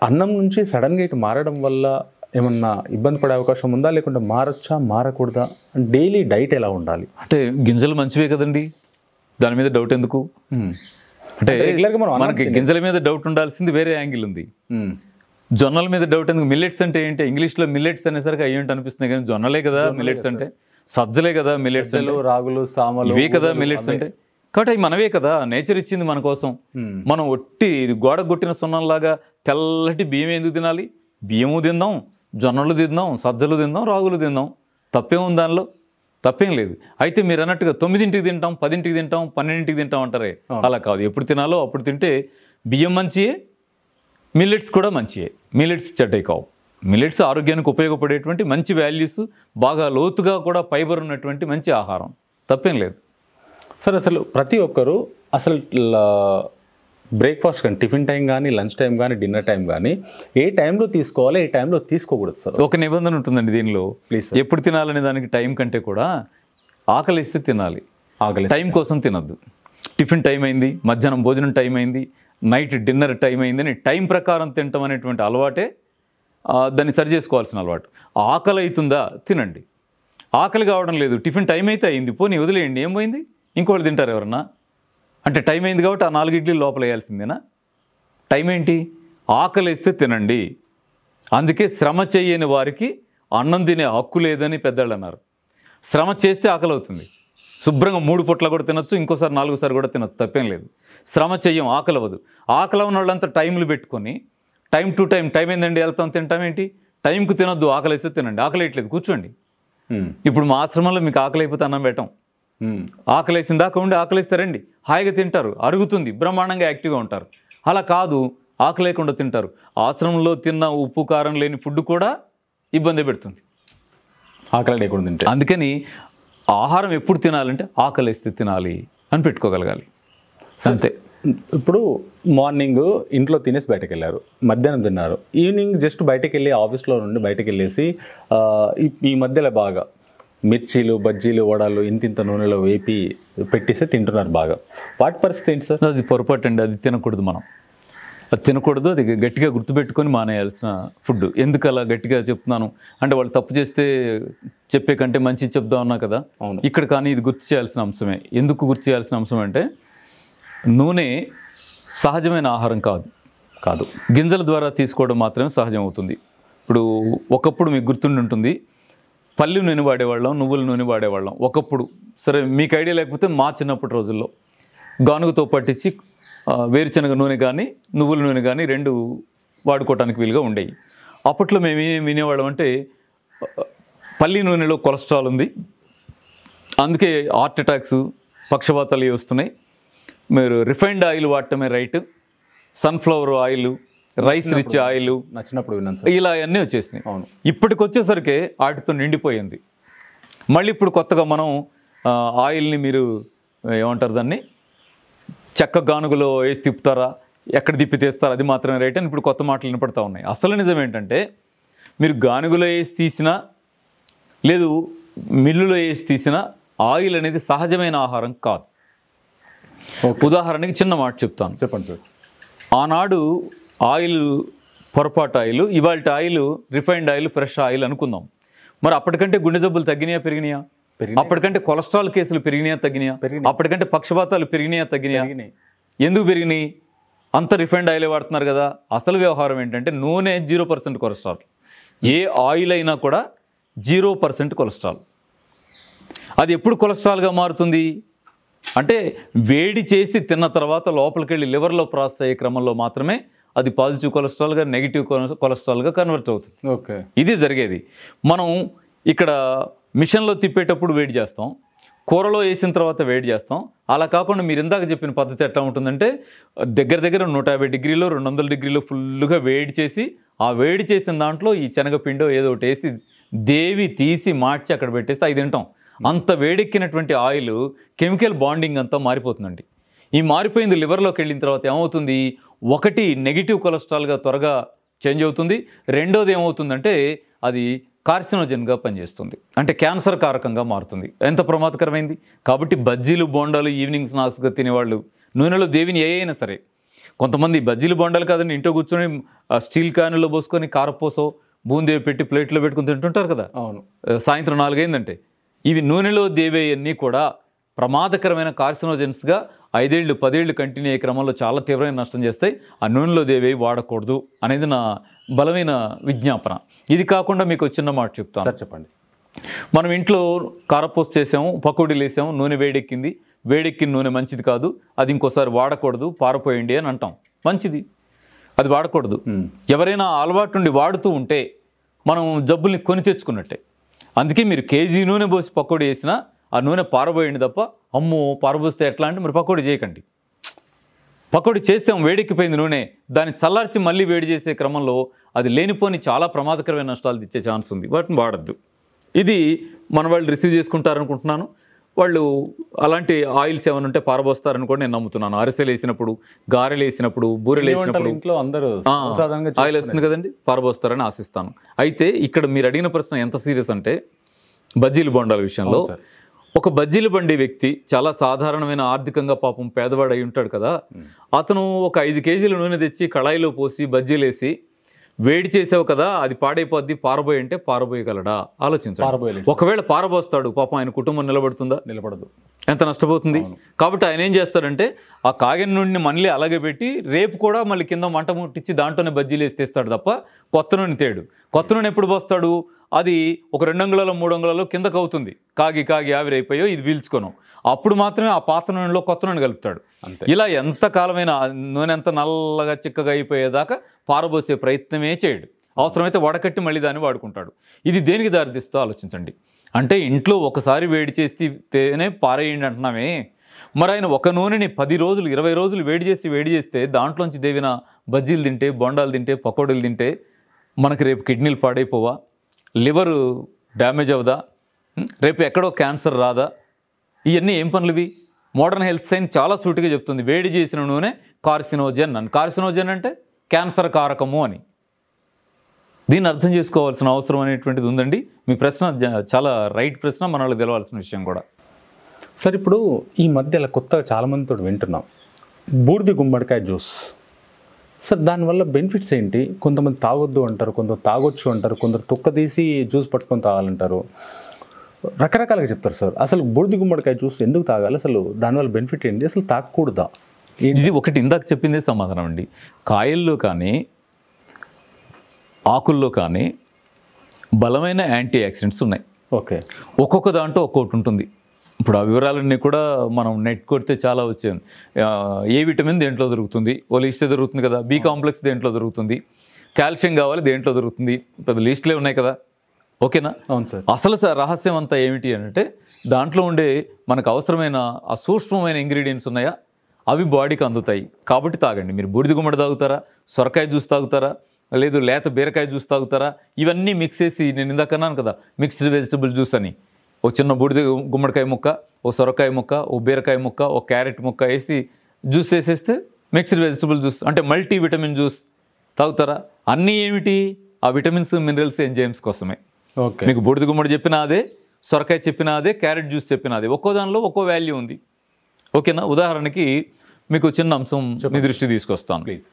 అన్నం నుంచి సడన్గా ఇటు మారడం వల్ల ఏమన్నా ఇబ్బంది పడే అవకాశం ఉందా లేకుంటే మారచ్చా మారకూడదా డైలీ డైట్ ఎలా ఉండాలి అంటే గింజలు మంచివే కదండి దాని మీద డౌట్ ఎందుకు అంటే మనకి గింజల మీద డౌట్ ఉండాల్సింది వేరే యాంగిల్ ఉంది జొన్నల మీద డౌట్ ఎందుకు మిల్లెట్స్ అంటే ఏంటి ఇంగ్లీష్లో మిల్లెట్స్ అనేసరికి అయ్యేంటి అనిపిస్తుంది కానీ జొన్నలే కదా మిల్లెట్స్ అంటే సజ్జలే కదా మిల్లెట్స్ రాగులు సామలు ఇవే కదా మిల్లెట్స్ అంటే కాబట్టి మనవే కదా నేచర్ ఇచ్చింది మన కోసం మనం ఒట్టి గోడ కొట్టిన సున్నంలాగా తెల్లటి బియ్యం ఎందుకు తినాలి బియ్యము తిందాం జొన్నలు తిందాం సజ్జలు తిందాం రాగులు తిందాం తప్పేం ఉంది దానిలో తప్పేం లేదు అయితే మీరు అన్నట్టుగా తొమ్మిదింటికి తింటాం పదింటికి తింటాం పన్నెండింటికి తింటాం అంటారే అలా కాదు ఎప్పుడు తినాలో అప్పుడు తింటే బియ్యం మంచియే మిల్లెట్స్ కూడా మంచియే మిల్లెట్స్ చెడ్డై కావు మిల్లెట్స్ ఆరోగ్యానికి ఉపయోగపడేటువంటి మంచి వాల్యూస్ బాగా లోతుగా కూడా ఫైబర్ ఉన్నటువంటి మంచి ఆహారం తప్పేం లేదు సార్ అసలు ప్రతి ఒక్కరూ అసలు బ్రేక్ఫాస్ట్ కానీ టిఫిన్ టైం కానీ లంచ్ టైం కానీ డిన్నర్ టైం కానీ ఏ టైంలో తీసుకోవాలి ఏ టైంలో తీసుకోకూడదు సార్ ఒక నిబంధన ఉంటుందండి దీనిలో ప్లీజ్ ఎప్పుడు తినాలనే దానికి టైం కంటే కూడా ఆకలిస్తే తినాలి ఆకలి టైం కోసం తినద్దు టిఫిన్ టైం అయింది మధ్యాహ్నం భోజనం టైం అయింది నైట్ డిన్నర్ టైం అయిందని టైం ప్రకారం తినటం అనేటువంటి అలవాటే దాన్ని సరి చేసుకోవాల్సిన అలవాటు ఆకలి అవుతుందా తినండి ఆకలి కావడం లేదు టిఫిన్ టైం అయితే అయింది పోనీ వదిలేయండి ఏం పోయింది ఇంకోళ్ళు తింటారు ఎవరన్నా అంటే టైం అయింది కాబట్టి ఆ నాలుగు ఇడ్లీ లోపల వేయాల్సిందేనా టైం ఏంటి ఆకలి వేస్తే తినండి అందుకే శ్రమ చేయని వారికి అన్నం తినే హక్కు లేదని పెద్దవాళ్ళు అన్నారు శ్రమ చేస్తే ఆకలి అవుతుంది శుభ్రంగా మూడు పొట్ల కూడా తినొచ్చు ఇంకోసారి నాలుగోసారి కూడా తినచ్చు తప్పేం లేదు శ్రమ చెయ్యం ఆకలవదు ఆకలి ఉన్న వాళ్ళంతా టైంలు పెట్టుకొని టైం టు టైం టైం ఏందండి వెళ్తాం తింటాం ఏంటి టైంకు తినొద్దు ఆకలి వేస్తే తినండి ఆకలి వేయట్లేదు కూర్చోండి ఇప్పుడు మా ఆశ్రమంలో మీకు ఆకలి అయిపోతే అన్నం పెట్టాం ఆకలి వేసిన దాకా ఉండి ఆకలి హాయిగా తింటారు అరుగుతుంది బ్రహ్మాండంగా యాక్టివ్గా ఉంటారు అలా కాదు ఆకలి లేకుండా తింటారు ఆశ్రమంలో తిన్న ఉప్పు కారం లేని ఫుడ్ కూడా ఇబ్బంది పెడుతుంది ఆకలి లేకుండా తింటారు అందుకని ఆహారం ఎప్పుడు తినాలంటే ఆకలి వేస్తే తినాలి అని పెట్టుకోగలగాలి అంతే ఇప్పుడు మార్నింగ్ ఇంట్లో తినేసి బయటకు వెళ్ళారు మధ్యాహ్నం తిన్నారు ఈవినింగ్ జస్ట్ బయటకు వెళ్ళి ఆఫీస్లో నుండి బయటకు వెళ్ళేసి ఈ మధ్యలో బాగా మిర్చీలు బజ్జీలు వడలు ఇంతింత నూనెలో వేపి పెట్టేస్తే తింటున్నారు బాగా వాటి పరిస్థితి ఏంటి సార్ అది పొరపాటు అండి అది తినకూడదు మనం అది తినకూడదు అది గట్టిగా గుర్తుపెట్టుకొని మానేయాల్సిన ఫుడ్ ఎందుకు అలా గట్టిగా చెప్తున్నాను అంటే వాళ్ళు తప్పు చేస్తే చెప్పే కంటే మంచి చెప్దాం అన్నా కదా ఇక్కడ కానీ ఇది గుర్తు చేయాల్సిన అంశమే ఎందుకు గుర్తు చేయాల్సిన అంశం అంటే నూనె సహజమైన ఆహారం కాదు కాదు గింజల ద్వారా తీసుకోవడం మాత్రమే సహజం అవుతుంది ఇప్పుడు ఒకప్పుడు మీకు గుర్తుండి ఉంటుంది పల్లి నూనె వాడేవాళ్ళం నువ్వుల నూనె వాడేవాళ్ళం ఒకప్పుడు సరే మీకు ఐడియా లేకపోతే మా చిన్నప్పటి రోజుల్లో గానుగతో పట్టించి వేరుశనగ నూనె కానీ నువ్వుల నూనె కానీ రెండు వాడుకోవటానికి వీలుగా ఉండేవి అప్పట్లో మేము ఏం వినేవాళ్ళం అంటే పల్లి నూనెలో కొలెస్ట్రాల్ ఉంది అందుకే హార్ట్ అటాక్స్ పక్షపాతాలు వస్తున్నాయి మీరు రిఫైన్డ్ ఆయిల్ వాడటమే right sunflower oil rice rich oil నచ్చినప్పుడు విన్నాను ఇలా అన్నీ వచ్చేసినాయి అవును ఇప్పటికి వచ్చేసరికి వాటితో నిండిపోయింది మళ్ళీ ఇప్పుడు కొత్తగా మనం ఆయిల్ని మీరు ఏమంటారు దాన్ని చెక్క గానుగలో వేసి తిప్పుతారా ఎక్కడ తిప్పి తీస్తారా అది మాత్రమే రైట్ అని ఇప్పుడు కొత్త మాటలు వినపడతా ఉన్నాయి అసలు నిజం ఏంటంటే మీరు గానుగలో వేసి తీసినా లేదు మిల్లులో వేసి తీసినా ఆయిల్ అనేది సహజమైన ఆహారం కాదు ఉదాహరణకి చిన్న మాట చెప్తాను చెప్పండి ఆనాడు ఆయిల్ పొరపాటు ఆయిల్ ఇవాళ oil refined oil fresh oil అనుకుందాం మరి అప్పటికంటే గుండె జబ్బులు తగ్గినాయా పెరిగినాయా అప్పటికంటే కొలెస్ట్రాల్ కేసులు పెరిగినాయా తగ్గినాయా అప్పటికంటే పక్షపాతాలు పెరిగినాయా తగ్గినాయా ఎందుకు పెరిగినాయి అంత రిఫైండ్ ఆయిలే వాడుతున్నారు కదా అసలు వ్యవహారం ఏంటంటే నూనె జీరో పర్సెంట్ కొలెస్ట్రాల్ ఏ ఆయిల్ అయినా కూడా జీరో పర్సెంట్ కొలెస్ట్రాల్ అది ఎప్పుడు కొలెస్ట్రాల్గా మారుతుంది అంటే వేడి చేసి తిన్న తర్వాత లోపలికి వెళ్ళి లివర్లో ప్రాసెస్ అయ్యే క్రమంలో మాత్రమే అది పాజిటివ్ కొలెస్ట్రాల్గా నెగిటివ్ కొలెస్ట్రాల్గా కన్వర్ట్ అవుతుంది ఓకే ఇది జరిగేది మనం ఇక్కడ మిషన్లో తిప్పేటప్పుడు వేడి చేస్తాం కూరలో వేసిన తర్వాత వేడి చేస్తాం అలా కాకుండా మీరు ఇందాక చెప్పిన పద్ధతి ఎట్లా ఉంటుందంటే దగ్గర దగ్గర నూట యాభై డిగ్రీలు రెండు వందల డిగ్రీలు ఫుల్గా వేడి చేసి ఆ వేడి చేసిన దాంట్లో ఈ శనగపిండి ఏదో ఒకటి వేసి దేవి తీసి మార్చి అక్కడ పెట్టేస్తే అది తింటాం అంత వేడెక్కినటువంటి ఆయిల్ కెమికల్ బాండింగ్ అంతా మారిపోతుందండి ఈ మారిపోయింది లివర్లోకి వెళ్ళిన తర్వాత ఏమవుతుంది ఒకటి నెగిటివ్ కొలెస్ట్రాల్గా త్వరగా చేంజ్ అవుతుంది రెండోది ఏమవుతుందంటే అది కార్సినోజన్గా పనిచేస్తుంది అంటే క్యాన్సర్ కారకంగా మారుతుంది ఎంత ప్రమాదకరమైంది కాబట్టి బజ్జీలు బోండాలు ఈవినింగ్ స్నాక్స్గా తినేవాళ్ళు నూనెలో దేవిని ఏ అయినా సరే కొంతమంది బజ్జీలు బోండాలు కాదండి ఇంట్లో కూర్చొని స్టీల్ క్యానులో పోసుకొని కారపోసో బూందేవి పెట్టి ప్లేట్లో పెట్టుకుని తింటుంటారు కదా అవును సాయంత్రం నాలుగైందంటే ఇవి నూనెలో దేవేయన్నీ కూడా ప్రమాదకరమైన కార్సినోజెన్స్గా ఐదేళ్ళు పదేళ్ళు కంటిన్యూ అయ్యే క్రమంలో చాలా తీవ్రమైన నష్టం చేస్తాయి ఆ నూనెలో దేవేవి వాడకూడదు అనేది నా బలమైన విజ్ఞాపన ఇది కాకుండా మీకు చిన్న మాట చెప్తాను సార్ చెప్పండి మనం ఇంట్లో కారపోస్ చేసాము పకోడీలు వేసాము నూనె వేడెక్కింది వేడెక్కిన నూనె మంచిది కాదు అది ఇంకోసారి వాడకూడదు పారపోయండి అని అంటాం మంచిది అది వాడకూడదు ఎవరైనా అలవాటు వాడుతూ ఉంటే మనం జబ్బుల్ని కొని తెచ్చుకున్నట్టే అందుకే మీరు కేజీ నూనె పోసి పకోడీ వేసినా ఆ నూనె పారబోయండి తప్ప అమ్మో పారబోస్తే ఎట్లా అంటే మీరు పకోడీ చేయకండి పకోడి చేసాం వేడెక్కిపోయింది నూనె దాన్ని చల్లార్చి మళ్ళీ వేడి చేసే క్రమంలో అది లేనిపోని చాలా ప్రమాదకరమైన నష్టాలు తెచ్చే ఛాన్స్ ఉంది వాటిని వాడద్దు ఇది మన వాళ్ళు రిసీవ్ చేసుకుంటారనుకుంటున్నాను వాళ్ళు అలాంటి ఆయిల్స్ ఏమైనా ఉంటే పారబోస్తారని కూడా నేను నమ్ముతున్నాను అరిసెలు వేసినప్పుడు గారెలు వేసినప్పుడు బూరెలు వేసినప్పుడు ఇంట్లో అందరూ ఆయిల్ వేస్తుంది కదండి పారబోస్తారని ఆశిస్తాను అయితే ఇక్కడ మీరు అడిగిన ప్రశ్న ఎంత సీరియస్ అంటే బజ్జీలు బొండాల విషయంలో ఒక బజ్జీలు బండి వ్యక్తి చాలా సాధారణమైన ఆర్థికంగా పాపం పేదవాడు అయి ఉంటాడు కదా అతను ఒక ఐదు కేజీల నూనె తెచ్చి కళాయిలో పోసి బజ్జీలేసి వేడి చేసావు కదా అది పాడైపోద్ది పారబోయి అంటే పారబోయగలడా ఆలోచించారు ఒకవేళ పారబోస్తాడు పాపం ఆయన కుటుంబం నిలబడుతుందా నిలబడదు ఎంత నష్టపోతుంది కాబట్టి ఆయన ఏం చేస్తాడంటే ఆ కాగిన నుండి మళ్ళీ అలాగే పెట్టి రేపు కూడా మళ్ళీ కింద మంట ముట్టించి దాంట్లోనే బజ్జీలు వేసి తీస్తాడు తప్ప కొత్త నూనె తేడు కొత్త నూనె ఎప్పుడు పోస్తాడు అది ఒక రెండు అంగుళాలు మూడు అంగుళాలు కిందకు అవుతుంది కాగి కాగి ఆవిరైపోయో ఇది పీల్చుకోను అప్పుడు మాత్రమే ఆ పాత నూనెలో కొత్త నూనె కలుపుతాడు అంతే ఇలా ఎంతకాలమైన నూనె ఎంత నల్లగా చిక్కగా అయిపోయేదాకా పారబోసే ప్రయత్నమే చేయడు అవసరమైతే వడకట్టి మళ్ళీ దాన్ని వాడుకుంటాడు ఇది దేనికి దారితీస్తో ఆలోచించండి అంటే ఇంట్లో ఒకసారి వేడి చేస్తేనే పారేయండి అంటున్నామే మరి ఆయన ఒక నూనెని పది రోజులు ఇరవై రోజులు వేడి చేసి వేడి చేస్తే దాంట్లోంచి దేవిన బజ్జీలు తింటే బొండాలు తింటే పకోడీలు తింటే మనకి రేపు కిడ్నీలు పాడైపోవా లివరు డ్యామేజ్ అవదా రేపు ఎక్కడో క్యాన్సర్ రాదా ఇవన్నీ ఏం పనులువి మోడర్న్ హెల్త్ సైన్స్ చాలా సూటిగా చెప్తుంది వేడి చేసిన నూనె కార్సినోజన్ అని కార్సినోజన్ అంటే క్యాన్సర్ కారకము అని దీన్ని అర్థం చేసుకోవాల్సిన అవసరం అనేటువంటిది ఉందండి మీ ప్రశ్న చాలా రైట్ ప్రశ్న మనకు తెలవాల్సిన విషయం కూడా సార్ ఇప్పుడు ఈ మధ్య ఇలా కొత్తగా చాలామందితో వింటున్నాం బూర్ది గుమ్మడికాయ జ్యూస్ సార్ దానివల్ల బెనిఫిట్స్ ఏంటి కొంతమంది తాగొద్దు అంటారు కొంత తాగొచ్చు అంటారు కొందరు తొక్కదీసి జ్యూస్ పట్టుకొని తాగాలంటారు రకరకాలుగా చెప్తారు సార్ అసలు బూడిద గుమ్మడికాయ చూస్తే ఎందుకు తాగాలి అసలు దానివల్ల బెనిఫిట్ ఏంటి అసలు తాగకూడదా ఇది ఒకటి ఇందాక చెప్పిందే సమాధానం అండి కాయల్లో కానీ ఆకుల్లో కానీ బలమైన యాంటీ యాక్సిడెంట్స్ ఉన్నాయి ఓకే ఒక్కొక్క దాంట్లో ఒక్కొక్కటి ఉంటుంది ఇప్పుడు ఆ వివరాలన్నీ కూడా మనం నెట్ కొడితే చాలా వచ్చేది ఏ విటమిన్ దేంట్లో దొరుకుతుంది ఒలిస్తే దొరుకుతుంది కదా బీ కాంప్లెక్స్ దేంట్లో దొరుకుతుంది కాల్షియం కావాలి దేంట్లో దొరుకుతుంది పెద్ద లిస్ట్లే ఉన్నాయి కదా ఓకేనా అవును సార్ అసలు సార్ రహస్యం అంతా ఏమిటి అంటే దాంట్లో ఉండే మనకు అవసరమైన ఆ సూక్ష్మమైన ఇంగ్రీడియంట్స్ ఉన్నాయా అవి బాడీకి అందుతాయి కాబట్టి తాగండి మీరు బూడిద గుమ్మడి తాగుతారా సొరకాయ జ్యూస్ తాగుతారా లేదు లేత బీరకాయ జ్యూస్ తాగుతారా ఇవన్నీ మిక్స్ చేసి నేను ఇందాక అన్నాను కదా మిక్స్డ్ వెజిటబుల్ జ్యూస్ అని ఓ చిన్న బూడిద గుమ్మడికాయ ముక్క ఓ సొరకాయ ముక్క ఓ బీరకాయ ముక్క ఓ క్యారెట్ ముక్క వేసి జ్యూస్ వేసేస్తే మిక్స్డ్ వెజిటబుల్ జ్యూస్ అంటే మల్టీ విటమిన్ జ్యూస్ తాగుతారా అన్నీ ఏమిటి ఆ విటమిన్స్ మినరల్స్ ఎంజైమ్స్ కోసమే మీకు బూడిద గుమ్మడి చెప్పిన అదే సొరకాయ చెప్పిన అదే క్యారెట్ జ్యూస్ చెప్పిన అదే ఒక్కో దానిలో ఒక్కో వాల్యూ ఉంది ఓకేనా ఉదాహరణకి మీకు చిన్న అంశం మీ దృష్టి తీసుకొస్తాను ప్లీజ్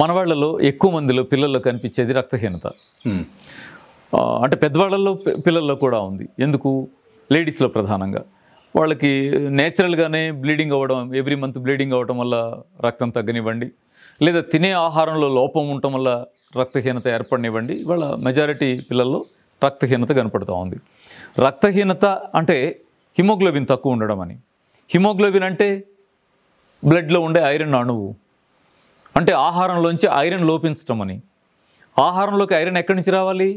మన వాళ్ళలో ఎక్కువ మందిలో పిల్లల్లో కనిపించేది రక్తహీనత అంటే పెద్దవాళ్ళలో పిల్లల్లో కూడా ఉంది ఎందుకు లేడీస్లో ప్రధానంగా వాళ్ళకి నేచురల్గానే బ్లీడింగ్ అవ్వడం ఎవ్రీ మంత్ బ్లీడింగ్ అవ్వడం వల్ల రక్తం తగ్గనివ్వండి లేదా తినే ఆహారంలో లోపం ఉండటం వల్ల రక్తహీనత ఏర్పడినివ్వండి ఇవాళ మెజారిటీ పిల్లల్లో రక్తహీనత కనపడుతూ ఉంది రక్తహీనత అంటే హిమోగ్లోబిన్ తక్కువ ఉండడం అని హిమోగ్లోబిన్ అంటే బ్లడ్లో ఉండే ఐరన్ అణువు అంటే ఆహారంలోంచి ఐరన్ లోపించడం అని ఆహారంలోకి ఐరన్ ఎక్కడి నుంచి రావాలి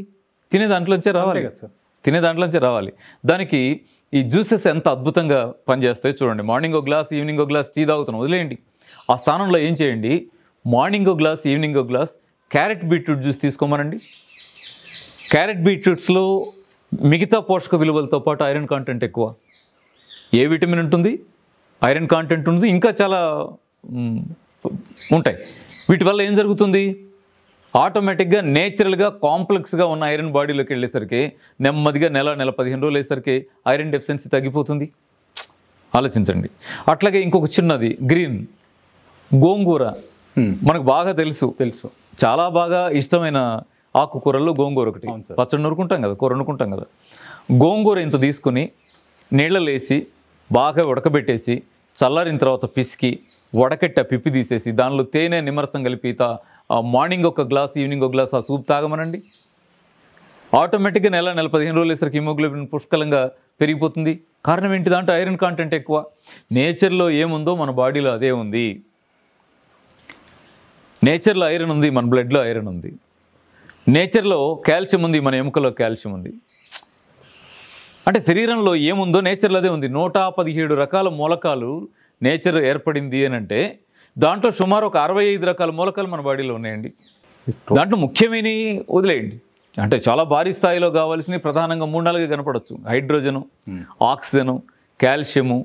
తినే దాంట్లోంచే రావాలి కదా సార్ తినే దాంట్లోంచే రావాలి దానికి ఈ జ్యూసెస్ ఎంత అద్భుతంగా పనిచేస్తాయో చూడండి మార్నింగ్ ఓ గ్లాస్ ఈవినింగ్ ఓ గ్లాస్ టీ తాగుతున్నాం వదిలేయండి ఆ స్థానంలో ఏం చేయండి మార్నింగ్ ఓ గ్లాస్ ఈవినింగ్ ఓ గ్లాస్ క్యారెట్ బీట్రూట్ జ్యూస్ తీసుకోమనండి క్యారెట్ బీట్రూట్స్లో మిగతా పోషక విలువలతో పాటు ఐరన్ కాంటెంట్ ఎక్కువ ఏ విటమిన్ ఉంటుంది ఐరన్ కాంటెంట్ ఉంటుంది ఇంకా చాలా ఉంటాయి వీటి వల్ల ఏం జరుగుతుంది ఆటోమేటిక్గా నేచురల్గా కాంప్లెక్స్గా ఉన్న ఐరన్ బాడీలోకి వెళ్ళేసరికి నెమ్మదిగా నెల నెల పదిహేను రోజులు వేసరికి ఐరన్ డెఫిషియన్సీ తగ్గిపోతుంది ఆలోచించండి అట్లాగే ఇంకొక చిన్నది గ్రీన్ గోంగూర మనకు బాగా తెలుసు తెలుసు చాలా బాగా ఇష్టమైన ఆకుకూరల్లో గోంగూర ఒకటి పచ్చడి నూరుకుంటాం కదా కూర నూరుకుంటాం కదా గోంగూర ఇంత తీసుకుని నీళ్ళలేసి బాగా ఉడకబెట్టేసి చల్లారిన తర్వాత పిసికి వడకెట్ట పిప్పి తీసేసి దానిలో తేనె నిమ్మరసం కలిపి మార్నింగ్ ఒక గ్లాస్ ఈవినింగ్ ఒక గ్లాస్ ఆ సూప్ తాగమనండి ఆటోమేటిక్గా నెల నెల పదిహేను రోజులేసరికి హిమోగ్లోబిన్ పుష్కలంగా పెరిగిపోతుంది కారణం ఏంటి దాంట్లో ఐరన్ కాంటెంట్ ఎక్కువ నేచర్లో ఏముందో మన బాడీలో అదే ఉంది నేచర్లో ఐరన్ ఉంది మన బ్లడ్లో ఐరన్ ఉంది నేచర్లో కాల్షియం ఉంది మన ఎముకలో కాల్షియం ఉంది అంటే శరీరంలో ఏముందో నేచర్లో అదే ఉంది నూట పదిహేడు రకాల మూలకాలు నేచర్ ఏర్పడింది అని అంటే దాంట్లో సుమారు ఒక అరవై ఐదు రకాల మూలకాలు మన బాడీలో ఉన్నాయండి దాంట్లో ముఖ్యమైనవి వదిలేయండి అంటే చాలా భారీ స్థాయిలో కావాల్సినవి ప్రధానంగా మూడు నాలుగు కనపడవచ్చు హైడ్రోజను ఆక్సిజను కాల్షియము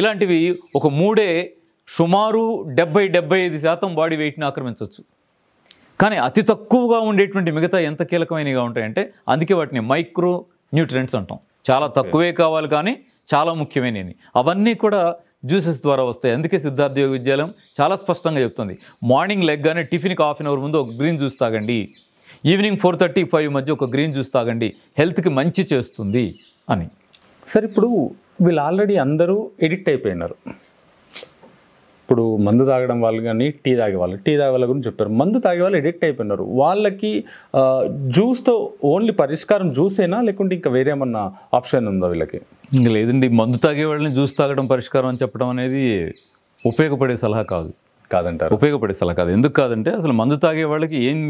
ఇలాంటివి ఒక మూడే సుమారు డెబ్బై డెబ్బై ఐదు శాతం బాడీ వెయిట్ని ఆక్రమించవచ్చు కానీ అతి తక్కువగా ఉండేటువంటి మిగతా ఎంత కీలకమైనవిగా ఉంటాయంటే అందుకే వాటిని మైక్రో న్యూట్రియంట్స్ అంటాం చాలా తక్కువే కావాలి కానీ చాలా ముఖ్యమైనవి అవన్నీ కూడా జ్యూసెస్ ద్వారా వస్తాయి అందుకే సిద్ధార్థ యోగ విద్యాలయం చాలా స్పష్టంగా చెప్తుంది మార్నింగ్ లెగ్గానే టిఫిన్కి హాఫ్ అన్ అవర్ ముందు ఒక గ్రీన్ జ్యూస్ తాగండి ఈవినింగ్ ఫోర్ థర్టీ ఫైవ్ మధ్య ఒక గ్రీన్ జ్యూస్ తాగండి హెల్త్కి మంచి చేస్తుంది అని సరే ఇప్పుడు వీళ్ళు ఆల్రెడీ అందరూ ఎడిక్ట్ అయిపోయినారు ఇప్పుడు మందు తాగడం వాళ్ళు కానీ టీ తాగే వాళ్ళు టీ తాగే వాళ్ళ గురించి చెప్పారు మందు తాగే వాళ్ళు ఎడిక్ట్ అయిపోయినారు వాళ్ళకి జ్యూస్తో ఓన్లీ పరిష్కారం జ్యూసేనా లేకుంటే ఇంకా వేరే ఏమన్నా ఆప్షన్ ఉందా వీళ్ళకి ఇంకా లేదండి మందు తాగే వాళ్ళని జ్యూస్ తాగడం పరిష్కారం అని చెప్పడం అనేది ఉపయోగపడే సలహా కాదు కాదంటారు ఉపయోగపడే సలహా కాదు ఎందుకు కాదంటే అసలు మందు తాగే వాళ్ళకి ఏం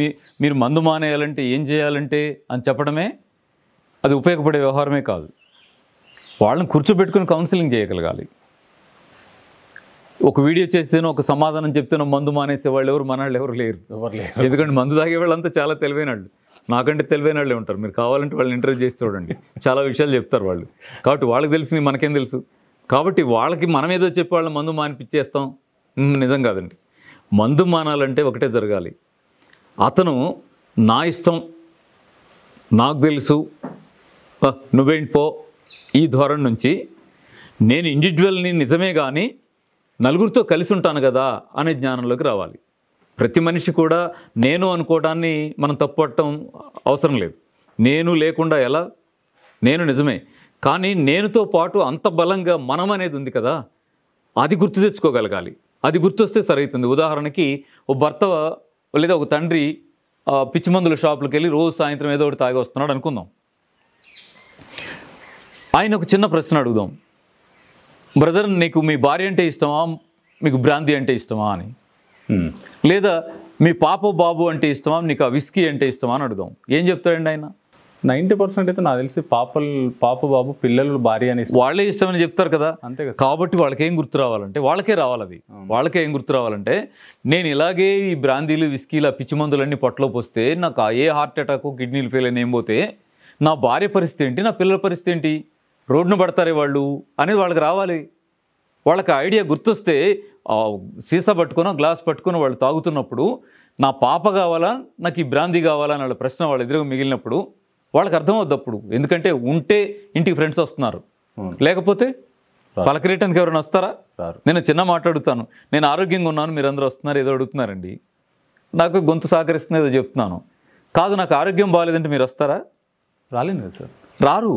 మీరు మందు మానేయాలంటే ఏం చేయాలంటే అని చెప్పడమే అది ఉపయోగపడే వ్యవహారమే కాదు వాళ్ళని కూర్చోబెట్టుకుని కౌన్సిలింగ్ చేయగలగాలి ఒక వీడియో చేస్తేనో ఒక సమాధానం చెప్తేనో మందు మానేసే వాళ్ళు ఎవరు మన వాళ్ళు ఎవరు లేరు ఎవరు లేరు ఎందుకంటే మందు తాగే వాళ్ళంతా చాలా తెలివైన వాళ్ళు నాకంటే తెలివైన వాళ్ళే ఉంటారు మీరు కావాలంటే వాళ్ళని ఇంటర్వ్యూ చేసి చూడండి చాలా విషయాలు చెప్తారు వాళ్ళు కాబట్టి వాళ్ళకి తెలిసి మనకేం తెలుసు కాబట్టి వాళ్ళకి మనం ఏదో చెప్పి మందు మానిపించేస్తాం నిజం కాదండి మందు మానాలంటే ఒకటే జరగాలి అతను నా ఇష్టం నాకు తెలుసు నువ్వేంటి పో ఈ ధోరణి నుంచి నేను ఇండివిజువల్ని నిజమే కానీ నలుగురితో కలిసి ఉంటాను కదా అనే జ్ఞానంలోకి రావాలి ప్రతి మనిషి కూడా నేను అనుకోవడాన్ని మనం తప్పుపట్టడం అవసరం లేదు నేను లేకుండా ఎలా నేను నిజమే కానీ నేనుతో పాటు అంత బలంగా మనం అనేది ఉంది కదా అది గుర్తు తెచ్చుకోగలగాలి అది గుర్తొస్తే సరైతుంది ఉదాహరణకి ఓ భర్త లేదా ఒక తండ్రి పిచ్చి మందుల షాపులకు వెళ్ళి రోజు సాయంత్రం ఏదో ఒకటి తాగి వస్తున్నాడు అనుకుందాం ఆయన ఒక చిన్న ప్రశ్న అడుగుదాం బ్రదర్ నీకు మీ భార్య అంటే ఇష్టమా మీకు బ్రాంతి అంటే ఇష్టమా అని లేదా మీ పాప బాబు అంటే ఇష్టమా నీకు ఆ విస్కీ అంటే ఇష్టమా అని అడుగుదాం ఏం చెప్తాడండి ఆయన నైంటీ పర్సెంట్ అయితే నాకు తెలిసి పాపలు పాప బాబు పిల్లలు భార్య అని వాళ్ళే ఇష్టమని చెప్తారు కదా అంతే కదా కాబట్టి వాళ్ళకి ఏం గుర్తు రావాలంటే వాళ్ళకే రావాలి అది వాళ్ళకే ఏం గుర్తు రావాలంటే నేను ఇలాగే ఈ బ్రాందీలు విస్కీలు పిచ్చి మందులన్నీ పొట్టలో పోస్తే నాకు ఏ హార్ట్ అటాక్ కిడ్నీలు ఫెయిల్ అని ఏం పోతే నా భార్య పరిస్థితి ఏంటి నా పిల్లల పరిస్థితి ఏంటి రోడ్ను పడతారే వాళ్ళు అనేది వాళ్ళకి రావాలి వాళ్ళకి ఐడియా గుర్తొస్తే సీసా పట్టుకుని గ్లాస్ పట్టుకుని వాళ్ళు తాగుతున్నప్పుడు నా పాప కావాలా నాకు ఈ బ్రాందీ కావాలా అని వాళ్ళ ప్రశ్న వాళ్ళ ఎదురుగా మిగిలినప్పుడు వాళ్ళకి అర్థమవుద్ది అప్పుడు ఎందుకంటే ఉంటే ఇంటికి ఫ్రెండ్స్ వస్తున్నారు లేకపోతే పలకరేటానికి ఎవరైనా వస్తారా నేను చిన్న మాట్లాడుతాను నేను ఆరోగ్యంగా ఉన్నాను మీరు అందరూ వస్తున్నారు ఏదో అడుగుతున్నారండి నాకు గొంతు సహకరిస్తుంది ఏదో చెప్తున్నాను కాదు నాకు ఆరోగ్యం బాగాలేదంటే మీరు వస్తారా రాలేదు సార్ రారు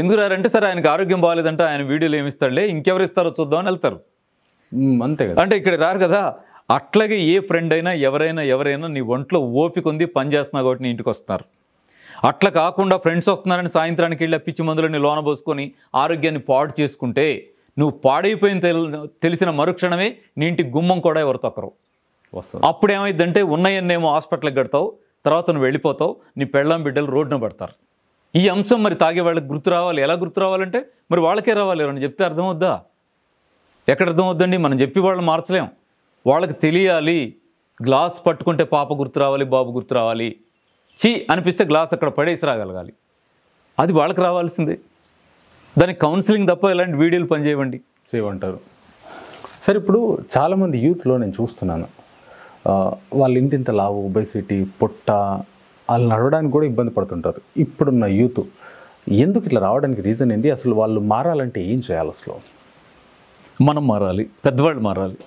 ఎందుకు రారంటే సరే ఆయనకు ఆరోగ్యం బాగాలేదంటే ఆయన వీడియోలు ఏమి ఇస్తాడులే ఇంకెవరు ఇస్తారో చూద్దామని వెళ్తారు అంతే కదా అంటే ఇక్కడ రారు కదా అట్లాగే ఏ ఫ్రెండ్ అయినా ఎవరైనా ఎవరైనా నీ ఒంట్లో ఓపిక ఉంది పని చేస్తున్నావు కాబట్టి నీ ఇంటికి వస్తున్నారు అట్లా కాకుండా ఫ్రెండ్స్ వస్తున్నారని సాయంత్రానికి వెళ్ళి పిచ్చి మందులని లోన పోసుకొని ఆరోగ్యాన్ని పాడు చేసుకుంటే నువ్వు పాడైపోయిన తెలిసిన మరుక్షణమే నీ ఇంటి గుమ్మం కూడా ఎవరు తొక్కరు వస్తారు అప్పుడు ఏమైందంటే ఉన్నాయన్నేమో హాస్పిటల్కి కడతావు తర్వాత నువ్వు వెళ్ళిపోతావు నీ పెళ్ళం బిడ్డలు రోడ్డున పడతారు ఈ అంశం మరి తాగే వాళ్ళకి గుర్తు రావాలి ఎలా గుర్తు రావాలంటే మరి వాళ్ళకే రావాలి ఎవరైనా చెప్తే అర్థమవుద్దా ఎక్కడ అర్థమవుద్దండి మనం చెప్పి వాళ్ళని మార్చలేం వాళ్ళకి తెలియాలి గ్లాస్ పట్టుకుంటే పాప గుర్తు రావాలి బాబు గుర్తు రావాలి చీ అనిపిస్తే గ్లాస్ అక్కడ పడేసి రాగలగాలి అది వాళ్ళకి రావాల్సిందే దానికి కౌన్సిలింగ్ తప్ప ఇలాంటి వీడియోలు పనిచేయవండి చేయమంటారు సరే ఇప్పుడు చాలామంది యూత్లో నేను చూస్తున్నాను వాళ్ళు ఇంతింత లావు ఒబేసిటీ పొట్ట వాళ్ళు నడవడానికి కూడా ఇబ్బంది పడుతుంటారు ఇప్పుడున్న యూత్ ఎందుకు ఇట్లా రావడానికి రీజన్ ఏంటి అసలు వాళ్ళు మారాలంటే ఏం చేయాలి అసలు మనం మారాలి పెద్దవాళ్ళు మారాలి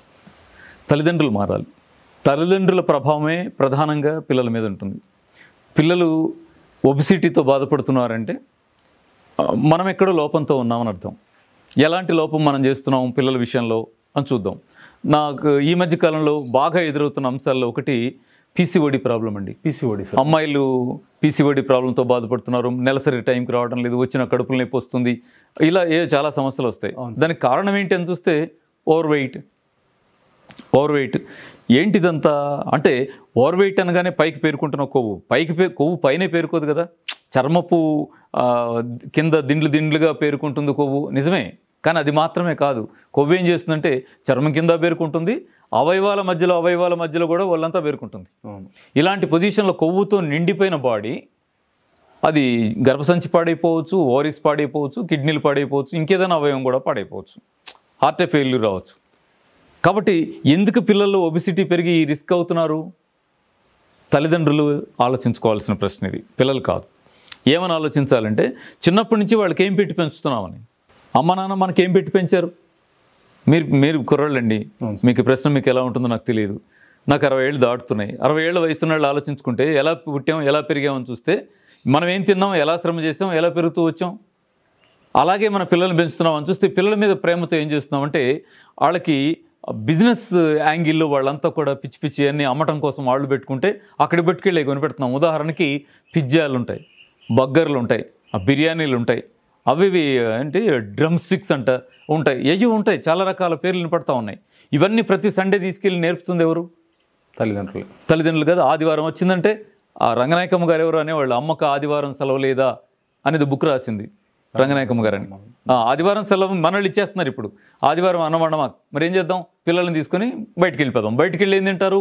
తల్లిదండ్రులు మారాలి తల్లిదండ్రుల ప్రభావమే ప్రధానంగా పిల్లల మీద ఉంటుంది పిల్లలు ఒబిసిటీతో బాధపడుతున్నారంటే మనం ఎక్కడో లోపంతో ఉన్నామని అర్థం ఎలాంటి లోపం మనం చేస్తున్నాం పిల్లల విషయంలో అని చూద్దాం నాకు ఈ మధ్య కాలంలో బాగా ఎదురవుతున్న అంశాల్లో ఒకటి పీసీఓడి ప్రాబ్లం అండి పీసీఓడి అమ్మాయిలు పీసీఓడి ప్రాబ్లంతో బాధపడుతున్నారు నెలసరి టైంకి రావడం లేదు వచ్చిన కడుపులు నొప్పి వస్తుంది ఇలా ఏ చాలా సమస్యలు వస్తాయి దానికి కారణం ఏంటి అని చూస్తే ఓవర్ వెయిట్ ఓవర్ వెయిట్ ఏంటిదంతా అంటే ఓవర్ వెయిట్ అనగానే పైకి పేర్కొంటున్న కొవ్వు పైకి పే కొవ్వు పైనే పేరుకోదు కదా చర్మపు కింద దిండ్లు దిండ్లుగా పేరుకుంటుంది కొవ్వు నిజమే కానీ అది మాత్రమే కాదు కొవ్వు ఏం చేస్తుందంటే చర్మం కింద పేరుకుంటుంది అవయవాల మధ్యలో అవయవాల మధ్యలో కూడా వాళ్ళంతా పేరుకుంటుంది ఇలాంటి పొజిషన్లో కొవ్వుతో నిండిపోయిన బాడీ అది గర్భసంచి పాడైపోవచ్చు ఓరిస్ పాడైపోవచ్చు కిడ్నీలు పాడైపోవచ్చు ఇంకేదైనా అవయవం కూడా పాడైపోవచ్చు హార్ట్ ఫెయిల్యూర్ రావచ్చు కాబట్టి ఎందుకు పిల్లలు ఒబిసిటీ పెరిగి రిస్క్ అవుతున్నారు తల్లిదండ్రులు ఆలోచించుకోవాల్సిన ప్రశ్న ఇది పిల్లలు కాదు ఏమని ఆలోచించాలంటే చిన్నప్పటి నుంచి వాళ్ళకి ఏం పెట్టి పెంచుతున్నామని అమ్మ నాన్న మనకి ఏం పెట్టి పెంచారు మీరు మీరు కుర్రాళ్ళండి మీకు ప్రశ్న మీకు ఎలా ఉంటుందో నాకు తెలియదు నాకు అరవై ఏళ్ళు దాటుతున్నాయి అరవై ఏళ్ళ వయసు వాళ్ళు ఆలోచించుకుంటే ఎలా పుట్టాం ఎలా పెరిగామని చూస్తే మనం ఏం తిన్నాం ఎలా శ్రమ చేసాం ఎలా పెరుగుతూ వచ్చాం అలాగే మన పిల్లల్ని పెంచుతున్నాం అని చూస్తే పిల్లల మీద ప్రేమతో ఏం చేస్తున్నామంటే వాళ్ళకి బిజినెస్ యాంగిల్లో వాళ్ళంతా కూడా పిచ్చి పిచ్చి అన్ని అమ్మటం కోసం వాళ్ళు పెట్టుకుంటే అక్కడ పెట్టుకెళ్ళి కొనిపెడుతున్నాం ఉదాహరణకి పిజ్జాలు ఉంటాయి బగ్గర్లు ఉంటాయి బిర్యానీలు ఉంటాయి అవి ఏంటి డ్రమ్ స్టిక్స్ అంట ఉంటాయి ఎయ్యి ఉంటాయి చాలా రకాల పేర్లు వినపడతా ఉన్నాయి ఇవన్నీ ప్రతి సండే తీసుకెళ్ళి నేర్పుతుంది ఎవరు తల్లిదండ్రులు తల్లిదండ్రులు కదా ఆదివారం వచ్చిందంటే ఆ రంగనాయకమ్మ గారు ఎవరు అనేవాళ్ళు అమ్మక ఆదివారం సెలవు లేదా అనేది బుక్ రాసింది రంగనాయకమ్మ గారు అని ఆదివారం సెలవు మనల్ని ఇచ్చేస్తున్నారు ఇప్పుడు ఆదివారం అన్నమాడమా మరి ఏం చేద్దాం పిల్లల్ని తీసుకొని బయటికి వెళ్ళిపోదాం బయటికి వెళ్ళి ఏం తింటారు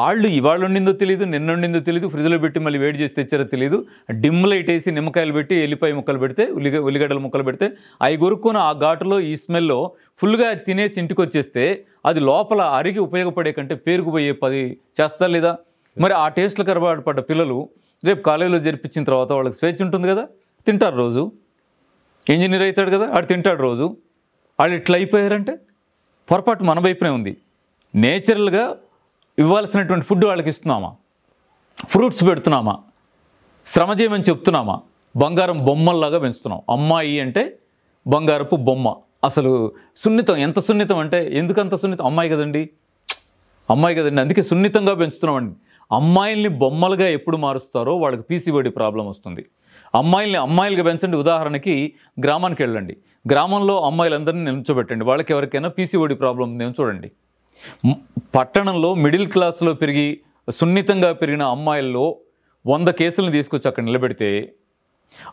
ఆళ్ళు ఇవాళ ఉండిందో తెలియదు నిన్న ఉండిందో తెలియదు ఫ్రిడ్జ్లో పెట్టి మళ్ళీ వేడి చేసి తెచ్చారో తెలియదు డిమ్ లైట్ వేసి నిమ్మకాయలు పెట్టి ఎల్లిపాయ ముక్కలు పెడితే ఉల్లిగ ఉల్లిగడ్డల ముక్కలు పెడితే అవి కొరుక్కున్న ఆ ఘాటులో ఈ స్మెల్లో ఫుల్గా తినేసి ఇంటికి వచ్చేస్తే అది లోపల అరిగి ఉపయోగపడే కంటే పేరుకుపోయే పది చేస్తా లేదా మరి ఆ టేస్ట్లు కరబాటు పడ్డ పిల్లలు రేపు కాలేజీలో జరిపించిన తర్వాత వాళ్ళకి స్వేచ్ఛ ఉంటుంది కదా తింటారు రోజు ఇంజనీర్ అవుతాడు కదా ఆడు తింటాడు రోజు వాళ్ళు ఇట్లా అయిపోయారంటే పొరపాటు మన వైపునే ఉంది నేచురల్గా ఇవ్వాల్సినటువంటి ఫుడ్ వాళ్ళకి ఇస్తున్నామా ఫ్రూట్స్ పెడుతున్నామా శ్రమజీవని చెప్తున్నామా బంగారం బొమ్మల్లాగా పెంచుతున్నాం అమ్మాయి అంటే బంగారపు బొమ్మ అసలు సున్నితం ఎంత సున్నితం అంటే ఎందుకంత సున్నితం అమ్మాయి కదండి అమ్మాయి కదండి అందుకే సున్నితంగా పెంచుతున్నామండి అమ్మాయిల్ని బొమ్మలుగా ఎప్పుడు మారుస్తారో వాళ్ళకి పీసీబడి ప్రాబ్లం వస్తుంది అమ్మాయిల్ని అమ్మాయిలుగా పెంచండి ఉదాహరణకి గ్రామానికి వెళ్ళండి గ్రామంలో అమ్మాయిలందరినీ నిలుచోబెట్టండి వాళ్ళకి ఎవరికైనా పీసీఓడి ప్రాబ్లం ఉందేమో చూడండి పట్టణంలో మిడిల్ క్లాస్లో పెరిగి సున్నితంగా పెరిగిన అమ్మాయిల్లో వంద కేసులను తీసుకొచ్చి అక్కడ నిలబెడితే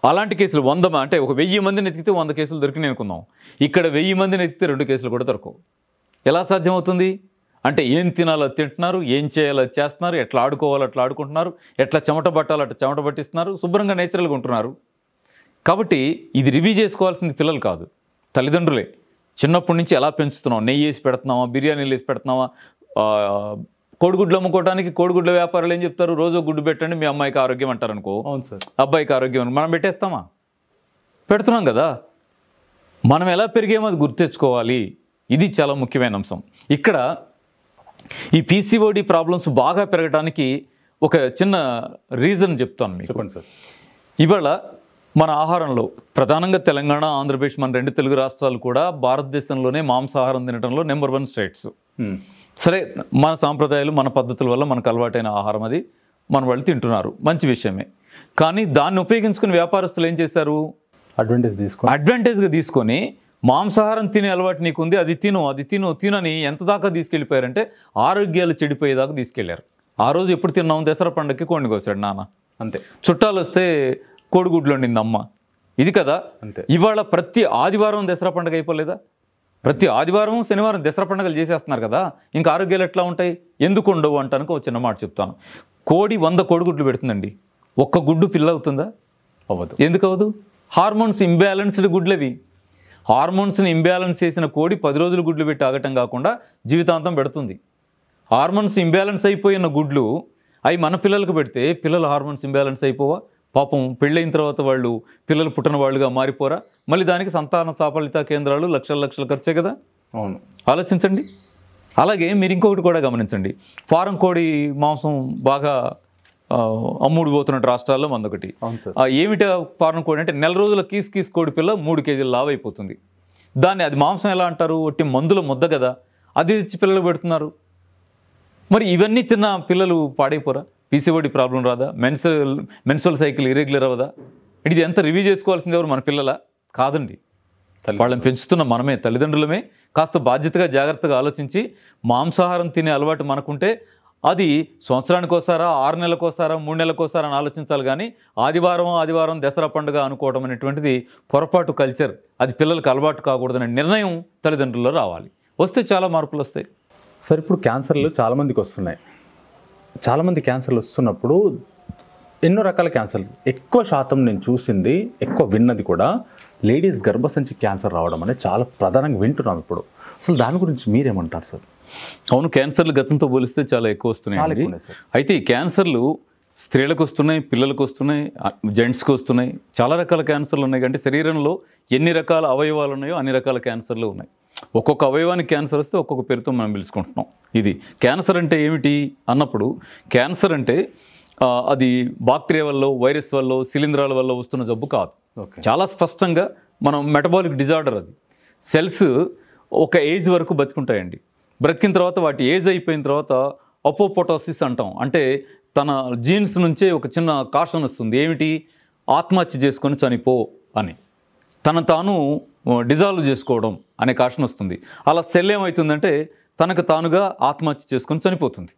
అలాంటి కేసులు వంద అంటే ఒక వెయ్యి మందిని ఎతికితే వంద కేసులు దొరికినాయి అనుకుందాం ఇక్కడ వెయ్యి మందిని ఎత్తితే రెండు కేసులు కూడా దొరకవు ఎలా సాధ్యమవుతుంది అంటే ఏం తినాలో తింటున్నారు ఏం చేయాలో చేస్తున్నారు ఎట్లా ఆడుకోవాలో అట్లా ఆడుకుంటున్నారు ఎట్లా చెమట పట్టాలో అట్లా చెమట పట్టిస్తున్నారు శుభ్రంగా నేచురల్గా ఉంటున్నారు కాబట్టి ఇది రివ్యూ చేసుకోవాల్సింది పిల్లలు కాదు తల్లిదండ్రులే చిన్నప్పటి నుంచి ఎలా పెంచుతున్నాం నెయ్యి వేసి పెడుతున్నావా బిర్యానీలు వేసి పెడుతున్నావా కోడిగుడ్లు అమ్ముకోవడానికి కోడిగుడ్ల వ్యాపారులు ఏం చెప్తారు రోజు గుడ్డు పెట్టండి మీ అమ్మాయికి ఆరోగ్యం అంటారు అనుకో అవును సార్ అబ్బాయికి ఆరోగ్యం మనం పెట్టేస్తామా పెడుతున్నాం కదా మనం ఎలా పెరిగామో అది గుర్తెచ్చుకోవాలి ఇది చాలా ముఖ్యమైన అంశం ఇక్కడ ఈ పీసీఓడి ప్రాబ్లమ్స్ బాగా పెరగడానికి ఒక చిన్న రీజన్ చెప్తాను మీకు చెప్పండి సార్ ఇవాళ మన ఆహారంలో ప్రధానంగా తెలంగాణ ఆంధ్రప్రదేశ్ మన రెండు తెలుగు రాష్ట్రాలు కూడా భారతదేశంలోనే మాంసాహారం తినడంలో నెంబర్ వన్ స్టేట్స్ సరే మన సాంప్రదాయాలు మన పద్ధతుల వల్ల మనకు అలవాటైన ఆహారం అది మన వాళ్ళు తింటున్నారు మంచి విషయమే కానీ దాన్ని ఉపయోగించుకుని వ్యాపారస్తులు ఏం చేశారు అడ్వాంటేజ్ తీసుకుని అడ్వాంటేజ్గా తీసుకొని మాంసాహారం తినే అలవాటు నీకు ఉంది అది తిను అది తిను తినని ఎంత దాకా తీసుకెళ్ళిపోయారంటే ఆరోగ్యాలు చెడిపోయేదాకా తీసుకెళ్లారు ఆ రోజు ఎప్పుడు తిన్నాము దసరా పండుగకి కోడిని కోసాడు నాన్న అంతే చుట్టాలు వస్తే కోడిగుడ్లు వండింది అమ్మ ఇది కదా అంతే ఇవాళ ప్రతి ఆదివారం దసరా పండుగ అయిపోలేదా ప్రతి ఆదివారం శనివారం దసరా పండుగలు చేసేస్తున్నారు కదా ఇంకా ఆరోగ్యాలు ఎట్లా ఉంటాయి ఎందుకు ఉండవు అంటానికి ఒక చిన్న మాట చెప్తాను కోడి వంద కోడిగుడ్లు పెడుతుందండి ఒక్క గుడ్డు పిల్ల అవుతుందా అవ్వదు ఎందుకు అవ్వదు హార్మోన్స్ ఇంబ్యాలెన్స్డ్ గుడ్లు అవి హార్మోన్స్ని ఇంబ్యాలెన్స్ చేసిన కోడి పది రోజులు గుడ్లు పెట్టి ఆగటం కాకుండా జీవితాంతం పెడుతుంది హార్మోన్స్ ఇంబ్యాలెన్స్ అయిపోయిన గుడ్లు అవి మన పిల్లలకు పెడితే పిల్లలు హార్మోన్స్ ఇంబ్యాలెన్స్ అయిపోవా పాపం పెళ్ళైన తర్వాత వాళ్ళు పిల్లలు పుట్టిన వాళ్ళుగా మారిపోరా మళ్ళీ దానికి సంతాన సాఫలిత కేంద్రాలు లక్షల లక్షలు ఖర్చే కదా అవును ఆలోచించండి అలాగే మీరు ఇంకొకటి కూడా గమనించండి ఫారం కోడి మాంసం బాగా అమ్ముడు పోతున్న రాష్ట్రాల్లో మందొకటి ఏమిటి ఫారం కోడి అంటే నెల రోజుల కీస్ కీస్ కోడి పిల్ల మూడు కేజీలు లావైపోతుంది దాన్ని అది మాంసం ఎలా అంటారు ఒట్టి మందుల ముద్ద కదా అది తెచ్చి పిల్లలు పెడుతున్నారు మరి ఇవన్నీ తిన్న పిల్లలు పాడైపోరా పీసీఓడి ప్రాబ్లం రాదా మెన్స్ మెన్సువల్ సైకిల్ ఇరెగ్యులర్ అవ్వదా ఇది ఎంత రివ్యూ చేసుకోవాల్సింది ఎవరు మన పిల్లల కాదండి వాళ్ళని పెంచుతున్న మనమే తల్లిదండ్రులమే కాస్త బాధ్యతగా జాగ్రత్తగా ఆలోచించి మాంసాహారం తినే అలవాటు మనకుంటే అది సంవత్సరానికి ఆరు నెలలకోసారా మూడు నెలలకోసారా అని ఆలోచించాలి కానీ ఆదివారం ఆదివారం దసరా పండుగ అనుకోవడం అనేటువంటిది పొరపాటు కల్చర్ అది పిల్లలకు అలవాటు కాకూడదనే నిర్ణయం తల్లిదండ్రుల్లో రావాలి వస్తే చాలా మార్పులు వస్తాయి సార్ ఇప్పుడు క్యాన్సర్లు చాలామందికి వస్తున్నాయి చాలామంది క్యాన్సర్లు వస్తున్నప్పుడు ఎన్నో రకాల క్యాన్సర్లు ఎక్కువ శాతం నేను చూసింది ఎక్కువ విన్నది కూడా లేడీస్ గర్భసంచి క్యాన్సర్ రావడం అనేది చాలా ప్రధానంగా వింటున్నాం ఇప్పుడు అసలు దాని గురించి మీరేమంటారు సార్ అవును క్యాన్సర్లు గతంతో పోలిస్తే చాలా ఎక్కువ వస్తున్నాయి అయితే ఈ క్యాన్సర్లు స్త్రీలకు వస్తున్నాయి పిల్లలకు వస్తున్నాయి జెంట్స్కి వస్తున్నాయి చాలా రకాల క్యాన్సర్లు ఉన్నాయి అంటే శరీరంలో ఎన్ని రకాల అవయవాలు ఉన్నాయో అన్ని రకాల క్యాన్సర్లు ఉన్నాయి ఒక్కొక్క అవయవానికి క్యాన్సర్ వస్తే ఒక్కొక్క పేరుతో మనం పిలుచుకుంటున్నాం ఇది క్యాన్సర్ అంటే ఏమిటి అన్నప్పుడు క్యాన్సర్ అంటే అది బాక్టీరియా వల్ల వైరస్ వల్ల శిలీంధ్రాల వల్ల వస్తున్న జబ్బు కాదు చాలా స్పష్టంగా మనం మెటబాలిక్ డిజార్డర్ అది సెల్స్ ఒక ఏజ్ వరకు బతుకుంటాయండి బ్రతికిన తర్వాత వాటి ఏజ్ అయిపోయిన తర్వాత అపోపోటోసిస్ అంటాం అంటే తన జీన్స్ నుంచే ఒక చిన్న కాషన్ వస్తుంది ఏమిటి ఆత్మహత్య చేసుకొని చనిపో అని తన తాను డిజాల్వ్ చేసుకోవడం అనే కాషన్ వస్తుంది అలా సెల్ ఏమవుతుందంటే తనకు తానుగా ఆత్మహత్య చేసుకొని చనిపోతుంది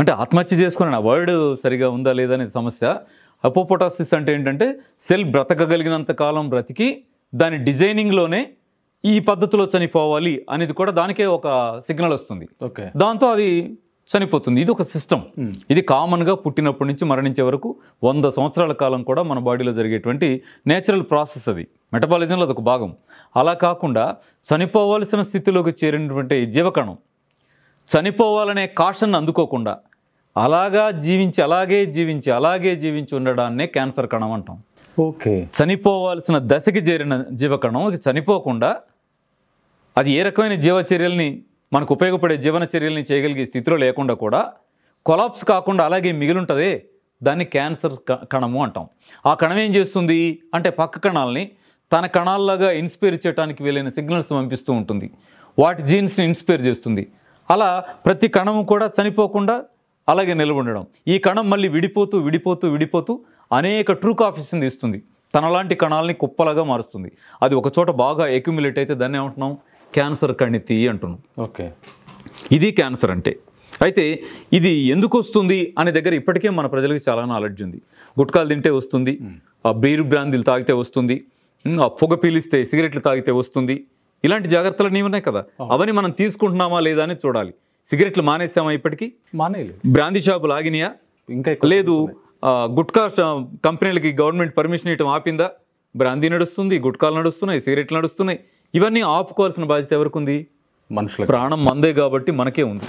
అంటే ఆత్మహత్య చేసుకుని ఆ వర్డ్ సరిగా ఉందా లేదా అనేది సమస్య అపోపోటాసిస్ అంటే ఏంటంటే సెల్ బ్రతకగలిగినంత కాలం బ్రతికి దాని డిజైనింగ్లోనే ఈ పద్ధతిలో చనిపోవాలి అనేది కూడా దానికే ఒక సిగ్నల్ వస్తుంది ఓకే దాంతో అది చనిపోతుంది ఇది ఒక సిస్టమ్ ఇది కామన్గా పుట్టినప్పటి నుంచి మరణించే వరకు వంద సంవత్సరాల కాలం కూడా మన బాడీలో జరిగేటువంటి నేచురల్ ప్రాసెస్ అది మెటబాలిజంలో అదొక భాగం అలా కాకుండా చనిపోవాల్సిన స్థితిలోకి చేరినటువంటి జీవకణం చనిపోవాలనే కాషన్ అందుకోకుండా అలాగా జీవించి అలాగే జీవించి అలాగే జీవించి ఉండడాన్నే క్యాన్సర్ కణం అంటాం ఓకే చనిపోవాల్సిన దశకి చేరిన జీవకణం చనిపోకుండా అది ఏ రకమైన జీవచర్యల్ని మనకు ఉపయోగపడే జీవన చర్యల్ని చేయగలిగే స్థితిలో లేకుండా కూడా కొలాప్స్ కాకుండా అలాగే మిగిలింటుంది దాన్ని క్యాన్సర్ కణము అంటాం ఆ కణం ఏం చేస్తుంది అంటే పక్క కణాలని తన కణాల్లాగా ఇన్స్పైర్ చేయడానికి వీలైన సిగ్నల్స్ పంపిస్తూ ఉంటుంది వాటి జీన్స్ని ఇన్స్పైర్ చేస్తుంది అలా ప్రతి కణము కూడా చనిపోకుండా అలాగే నిలబడడం ఈ కణం మళ్ళీ విడిపోతూ విడిపోతూ విడిపోతూ అనేక ట్రూ కాఫీస్ని ఇస్తుంది తనలాంటి కణాలని కుప్పలాగా మారుస్తుంది అది ఒకచోట బాగా ఎక్యుమిలేట్ అయితే దాన్ని ఏమంటున్నాం క్యాన్సర్ కణితి అంటున్నాం ఓకే ఇది క్యాన్సర్ అంటే అయితే ఇది ఎందుకు వస్తుంది అనే దగ్గర ఇప్పటికే మన ప్రజలకు చాలా నాలెడ్జ్ ఉంది గుట్కాలు తింటే వస్తుంది ఆ బీరు బ్రాందీలు తాగితే వస్తుంది ఆ పొగ పీలిస్తే సిగరెట్లు తాగితే వస్తుంది ఇలాంటి జాగ్రత్తలు ఉన్నాయి కదా అవన్నీ మనం తీసుకుంటున్నామా లేదా అని చూడాలి సిగరెట్లు మానేసామా ఇప్పటికీ మానేయలేదు బ్రాందీ షాపులు ఆగినాయా ఇంకా లేదు గుట్కా కంపెనీలకి గవర్నమెంట్ పర్మిషన్ ఇవ్వటం ఆపిందా బ్రాందీ నడుస్తుంది గుట్కాలు నడుస్తున్నాయి సిగరెట్లు నడుస్తున్నాయి ఇవన్నీ ఆపుకోవాల్సిన బాధ్యత ఎవరికి ఉంది మనుషులు ప్రాణం మందే కాబట్టి మనకే ఉంది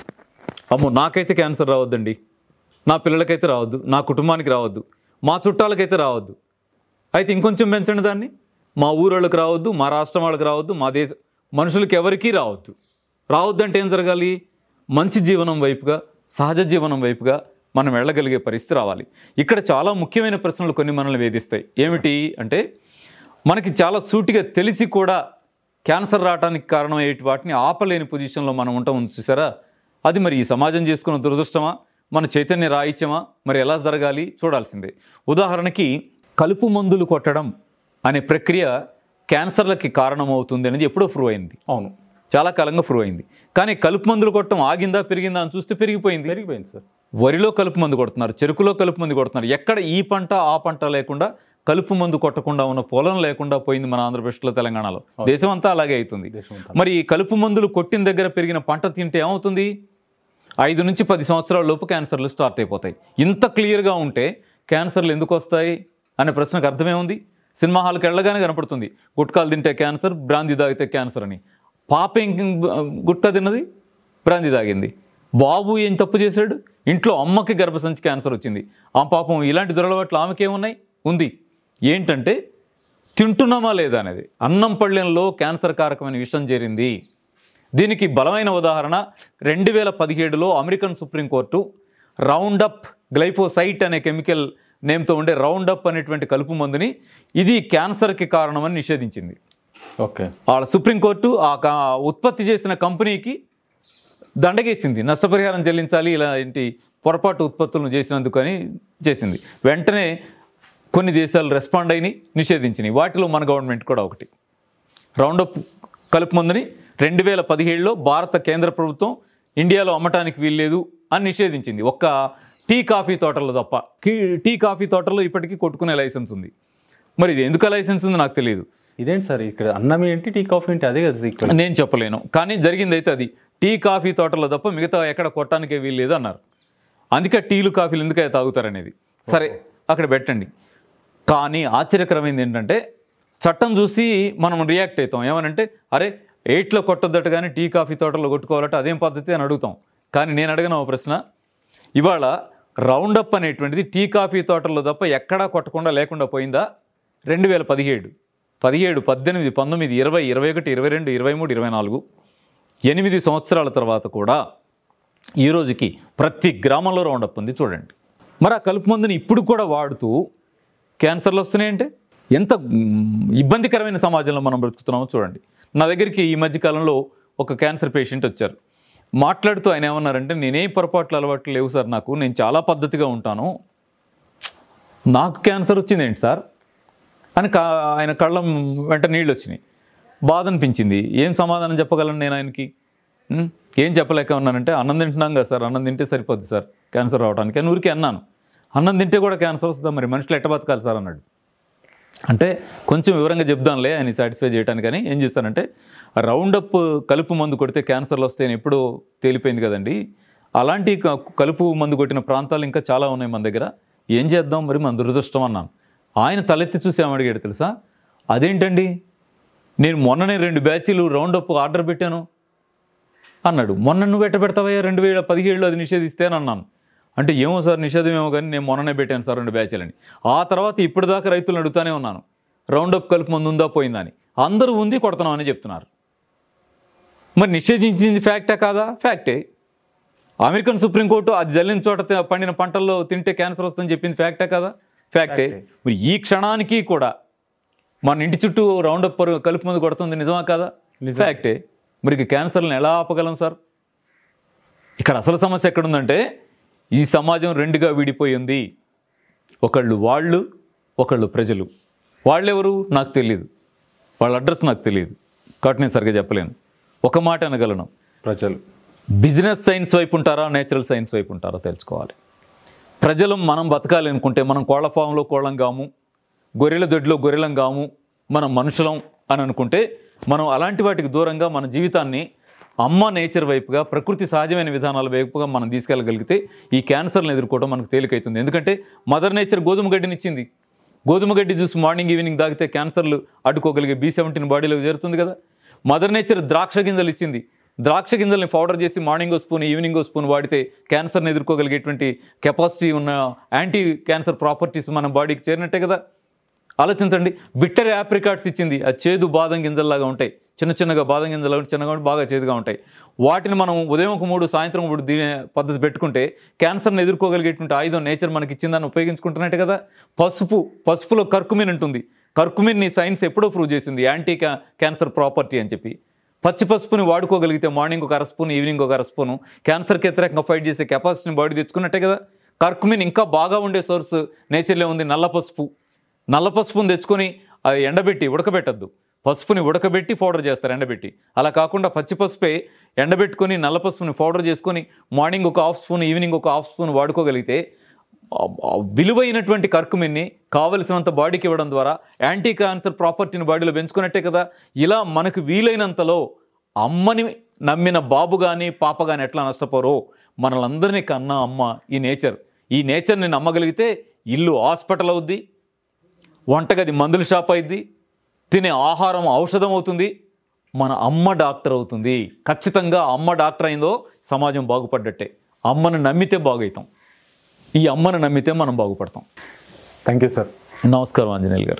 అమ్మో నాకైతే క్యాన్సర్ రావద్దండి నా పిల్లలకైతే రావద్దు నా కుటుంబానికి రావద్దు మా చుట్టాలకైతే రావద్దు అయితే ఇంకొంచెం పెంచండి దాన్ని మా వాళ్ళకి రావద్దు మా రాష్ట్రం వాళ్ళకి రావద్దు మా దేశ మనుషులకి ఎవరికీ రావద్దు రావద్దంటే ఏం జరగాలి మంచి జీవనం వైపుగా సహజ జీవనం వైపుగా మనం వెళ్ళగలిగే పరిస్థితి రావాలి ఇక్కడ చాలా ముఖ్యమైన ప్రశ్నలు కొన్ని మనల్ని వేధిస్తాయి ఏమిటి అంటే మనకి చాలా సూటిగా తెలిసి కూడా క్యాన్సర్ రావడానికి కారణమయ్యేటి వాటిని ఆపలేని పొజిషన్లో మనం ఉంటాం చూసారా అది మరి ఈ సమాజం చేసుకున్న దురదృష్టమా మన చైతన్య రాయిత్యమా మరి ఎలా జరగాలి చూడాల్సిందే ఉదాహరణకి కలుపు మందులు కొట్టడం అనే ప్రక్రియ క్యాన్సర్లకి కారణమవుతుంది అనేది ఎప్పుడో ప్రూవ్ అయింది అవును చాలా కాలంగా ప్రూవ్ అయింది కానీ కలుపు మందులు కొట్టడం ఆగిందా పెరిగిందా అని చూస్తే పెరిగిపోయింది పెరిగిపోయింది సార్ వరిలో కలుపు మందు కొడుతున్నారు చెరుకులో కలుపు మందు కొడుతున్నారు ఎక్కడ ఈ పంట ఆ పంట లేకుండా కలుపు మందు కొట్టకుండా ఉన్న పొలం లేకుండా పోయింది మన ఆంధ్రప్రదేశ్లో తెలంగాణలో దేశమంతా అలాగే అవుతుంది మరి కలుపు మందులు కొట్టిన దగ్గర పెరిగిన పంట తింటే ఏమవుతుంది ఐదు నుంచి పది సంవత్సరాల లోపు క్యాన్సర్లు స్టార్ట్ అయిపోతాయి ఇంత క్లియర్గా ఉంటే క్యాన్సర్లు ఎందుకు వస్తాయి అనే ప్రశ్నకు అర్థమే ఉంది సినిమా హాల్కి వెళ్ళగానే కనపడుతుంది గుట్కాలు తింటే క్యాన్సర్ బ్రాంది తాగితే క్యాన్సర్ అని పాప గుట్కా తిన్నది బ్రాంది తాగింది బాబు ఏం తప్పు చేశాడు ఇంట్లో అమ్మకి గర్భసంచి క్యాన్సర్ వచ్చింది ఆ పాపం ఇలాంటి దురలవాట్లు ఆమెకేమున్నాయి ఉంది ఏంటంటే తింటున్నామా లేదా అనేది అన్నం పళ్ళెంలో క్యాన్సర్ కారకమైన విషం చేరింది దీనికి బలమైన ఉదాహరణ రెండు వేల పదిహేడులో అమెరికన్ సుప్రీంకోర్టు రౌండప్ గ్లైఫోసైట్ అనే కెమికల్ నేమ్తో ఉండే రౌండప్ అనేటువంటి కలుపు మందుని ఇది క్యాన్సర్కి కారణమని నిషేధించింది ఓకే వాళ్ళ సుప్రీంకోర్టు ఆ ఉత్పత్తి చేసిన కంపెనీకి దండగేసింది నష్టపరిహారం చెల్లించాలి ఇలా ఏంటి పొరపాటు ఉత్పత్తులను చేసినందుకు చేసింది వెంటనే కొన్ని దేశాలు రెస్పాండ్ అయినాయి నిషేధించినాయి వాటిలో మన గవర్నమెంట్ కూడా ఒకటి రౌండప్ కలుపు మందుని రెండు వేల పదిహేడులో భారత కేంద్ర ప్రభుత్వం ఇండియాలో అమ్మటానికి వీల్లేదు అని నిషేధించింది ఒక్క టీ కాఫీ తోటలో తప్ప టీ కాఫీ తోటలో ఇప్పటికీ కొట్టుకునే లైసెన్స్ ఉంది మరి ఇది ఎందుకు లైసెన్స్ ఉంది నాకు తెలియదు ఇదేంటి సార్ ఇక్కడ అన్నం ఏంటి టీ కాఫీ ఏంటి అదే కదా నేను చెప్పలేను కానీ జరిగింది అయితే అది టీ కాఫీ తోటల్లో తప్ప మిగతా ఎక్కడ కొట్టడానికే వీల్లేదు అన్నారు అందుకే టీలు కాఫీలు ఎందుకే తాగుతారనేది సరే అక్కడ పెట్టండి కానీ ఆశ్చర్యకరమైంది ఏంటంటే చట్టం చూసి మనం రియాక్ట్ అవుతాం ఏమనంటే అరే ఎయిట్లో కొట్టొద్దట్టు కానీ టీ కాఫీ తోటలో కొట్టుకోవాలంటే అదేం పద్ధతి అని అడుగుతాం కానీ నేను అడిగిన ఓ ప్రశ్న ఇవాళ రౌండప్ అనేటువంటిది టీ కాఫీ తోటల్లో తప్ప ఎక్కడా కొట్టకుండా లేకుండా పోయిందా రెండు వేల పదిహేడు పదిహేడు పద్దెనిమిది పంతొమ్మిది ఇరవై ఇరవై ఒకటి ఇరవై రెండు ఇరవై మూడు ఇరవై నాలుగు ఎనిమిది సంవత్సరాల తర్వాత కూడా ఈ రోజుకి ప్రతి గ్రామంలో రౌండప్ ఉంది చూడండి మరి ఆ కలుపు మందుని ఇప్పుడు కూడా వాడుతూ క్యాన్సర్లు అంటే ఎంత ఇబ్బందికరమైన సమాజంలో మనం బ్రతుకుతున్నామో చూడండి నా దగ్గరికి ఈ మధ్యకాలంలో ఒక క్యాన్సర్ పేషెంట్ వచ్చారు మాట్లాడుతూ ఆయన ఏమన్నారంటే నేనే పొరపాట్లు అలవాట్లు లేవు సార్ నాకు నేను చాలా పద్ధతిగా ఉంటాను నాకు క్యాన్సర్ వచ్చిందేంటి సార్ అని ఆయన కళ్ళం వెంట నీళ్ళు వచ్చినాయి బాధ అనిపించింది ఏం సమాధానం చెప్పగలను నేను ఆయనకి ఏం చెప్పలేక ఉన్నానంటే అన్నం తింటున్నాం కదా సార్ అన్నం తింటే సరిపోద్ది సార్ క్యాన్సర్ రావడానికి అని ఊరికే అన్నాను అన్నం తింటే కూడా క్యాన్సర్ వస్తుందా మరి మనుషులు ఎట్ట బతకాలి సార్ అన్నాడు అంటే కొంచెం వివరంగా చెప్దాంలే ఆయన సాటిస్ఫై కానీ ఏం చేస్తానంటే రౌండప్ కలుపు మందు కొడితే క్యాన్సర్లు వస్తాయని ఎప్పుడో తేలిపోయింది కదండి అలాంటి కలుపు మందు కొట్టిన ప్రాంతాలు ఇంకా చాలా ఉన్నాయి మన దగ్గర ఏం చేద్దాం మరి మన దురదృష్టం అన్నాను ఆయన తలెత్తి చూసి అడిగాడు తెలుసా అదేంటండి నేను మొన్ననే రెండు బ్యాచీలు రౌండప్ ఆర్డర్ పెట్టాను అన్నాడు మొన్న నువ్వు ఎట్ట పెడతావయ్యా రెండు వేల పదిహేడులో అది నిషేధిస్తే అన్నాను అంటే ఏమో సార్ నిషేధం ఏమో కానీ నేను మొన్ననే పెట్టాను సార్ రెండు బ్యాచ్లని ఆ తర్వాత ఇప్పటిదాకా రైతులను అడుగుతానే ఉన్నాను రౌండప్ కలుపు మందు ఉందా పోయిందని అందరూ ఉంది కొడుతున్నామని చెప్తున్నారు మరి నిషేధించింది ఫ్యాక్టే కాదా ఫ్యాక్టే అమెరికన్ సుప్రీంకోర్టు అది జల్లిన చోట పండిన పంటల్లో తింటే క్యాన్సర్ వస్తుందని చెప్పింది ఫ్యాక్టే కదా ఫ్యాక్టే మరి ఈ క్షణానికి కూడా మన ఇంటి చుట్టూ రౌండప్ కలుపు మందు కొడుతుంది నిజమా కదా ఫ్యాక్టే మరి క్యాన్సర్లను ఎలా ఆపగలం సార్ ఇక్కడ అసలు సమస్య ఎక్కడుందంటే ఈ సమాజం రెండుగా విడిపోయింది ఒకళ్ళు వాళ్ళు ఒకళ్ళు ప్రజలు వాళ్ళెవరు నాకు తెలియదు వాళ్ళ అడ్రస్ నాకు తెలియదు కాబట్టి నేను సరిగ్గా చెప్పలేను ఒక మాట అనగలను ప్రజలు బిజినెస్ సైన్స్ వైపు ఉంటారా నేచురల్ సైన్స్ వైపు ఉంటారా తెలుసుకోవాలి ప్రజలు మనం బతకాలి అనుకుంటే మనం కోళ్ల ఫామ్లో కోళ్ళం కాము గొర్రెల దొడ్లో గొర్రెలం కాము మనం మనుషులం అని అనుకుంటే మనం అలాంటి వాటికి దూరంగా మన జీవితాన్ని అమ్మ నేచర్ వైపుగా ప్రకృతి సహజమైన విధానాల వైపుగా మనం తీసుకెళ్ళగలిగితే ఈ క్యాన్సర్ని ఎదుర్కోవడం మనకు తేలికైతుంది ఎందుకంటే మదర్ నేచర్ గోధుమ గడ్డినిచ్చింది గోధుమ గడ్డి జ్యూస్ మార్నింగ్ ఈవినింగ్ తాగితే క్యాన్సర్లు అడ్డుకోగలిగే బీ సెవెంటీన్ బాడీలో చేరుతుంది కదా మదర్ నేచర్ ద్రాక్ష గింజలు ఇచ్చింది ద్రాక్ష గింజల్ని పౌడర్ చేసి మార్నింగ్ ఓ స్పూన్ ఈవినింగ్ ఓ స్పూన్ వాడితే క్యాన్సర్ని ఎదుర్కోగలిగేటువంటి కెపాసిటీ ఉన్న యాంటీ క్యాన్సర్ ప్రాపర్టీస్ మన బాడీకి చేరినట్టే కదా ఆలోచించండి బిట్టర్ యాప్రికాట్స్ ఇచ్చింది ఆ చేదు బాదం గింజల్లాగా ఉంటాయి చిన్న చిన్నగా బాదం గింజలు చిన్నగా బాగా చేదుగా ఉంటాయి వాటిని మనం ఉదయం ఒక మూడు సాయంత్రం మూడు దీని పద్ధతి పెట్టుకుంటే క్యాన్సర్ని ఎదుర్కోగలిగేటువంటి ఆయుధం నేచర్ మనకి ఇచ్చిందని ఉపయోగించుకుంటున్నట్టే కదా పసుపు పసుపులో కర్కుమిన్ ఉంటుంది కర్కుమిన్ని సైన్స్ ఎప్పుడో ప్రూవ్ చేసింది యాంటీ క్యాన్సర్ ప్రాపర్టీ అని చెప్పి పచ్చి పసుపుని వాడుకోగలిగితే మార్నింగ్ ఒక అరస్పూన్ ఈవినింగ్ ఒక అరస్పూను క్యాన్సర్కి వ్యతిరేకంగా ఫైట్ చేసే కెపాసిటీని బాడీ తెచ్చుకున్నట్టే కదా కర్కుమిన్ ఇంకా బాగా ఉండే సోర్స్ నేచర్లో ఉంది నల్ల పసుపు నల్ల పసుపుని తెచ్చుకొని ఎండబెట్టి ఉడకబెట్టద్దు పసుపుని ఉడకబెట్టి పౌడర్ చేస్తారు ఎండబెట్టి అలా కాకుండా పచ్చి పసుపే ఎండబెట్టుకొని నల్ల పసుపుని పౌడర్ చేసుకొని మార్నింగ్ ఒక హాఫ్ స్పూన్ ఈవినింగ్ ఒక హాఫ్ స్పూన్ వాడుకోగలిగితే విలువైనటువంటి కర్కుమిన్ని కావలసినంత బాడీకి ఇవ్వడం ద్వారా యాంటీ క్యాన్సర్ ప్రాపర్టీని బాడీలో పెంచుకున్నట్టే కదా ఇలా మనకు వీలైనంతలో అమ్మని నమ్మిన బాబు కానీ పాప కానీ ఎట్లా నష్టపోరో మనలందరినీ కన్నా అమ్మ ఈ నేచర్ ఈ నేచర్ని నమ్మగలిగితే ఇల్లు హాస్పిటల్ అవుద్ది వంటగది మందుల షాప్ అయిద్ది తినే ఆహారం ఔషధం అవుతుంది మన అమ్మ డాక్టర్ అవుతుంది ఖచ్చితంగా అమ్మ డాక్టర్ అయిందో సమాజం బాగుపడ్డట్టే అమ్మను నమ్మితే బాగవుతాం ఈ అమ్మను నమ్మితే మనం బాగుపడతాం థ్యాంక్ యూ సార్ నమస్కారం ఆంజనేయులు గారు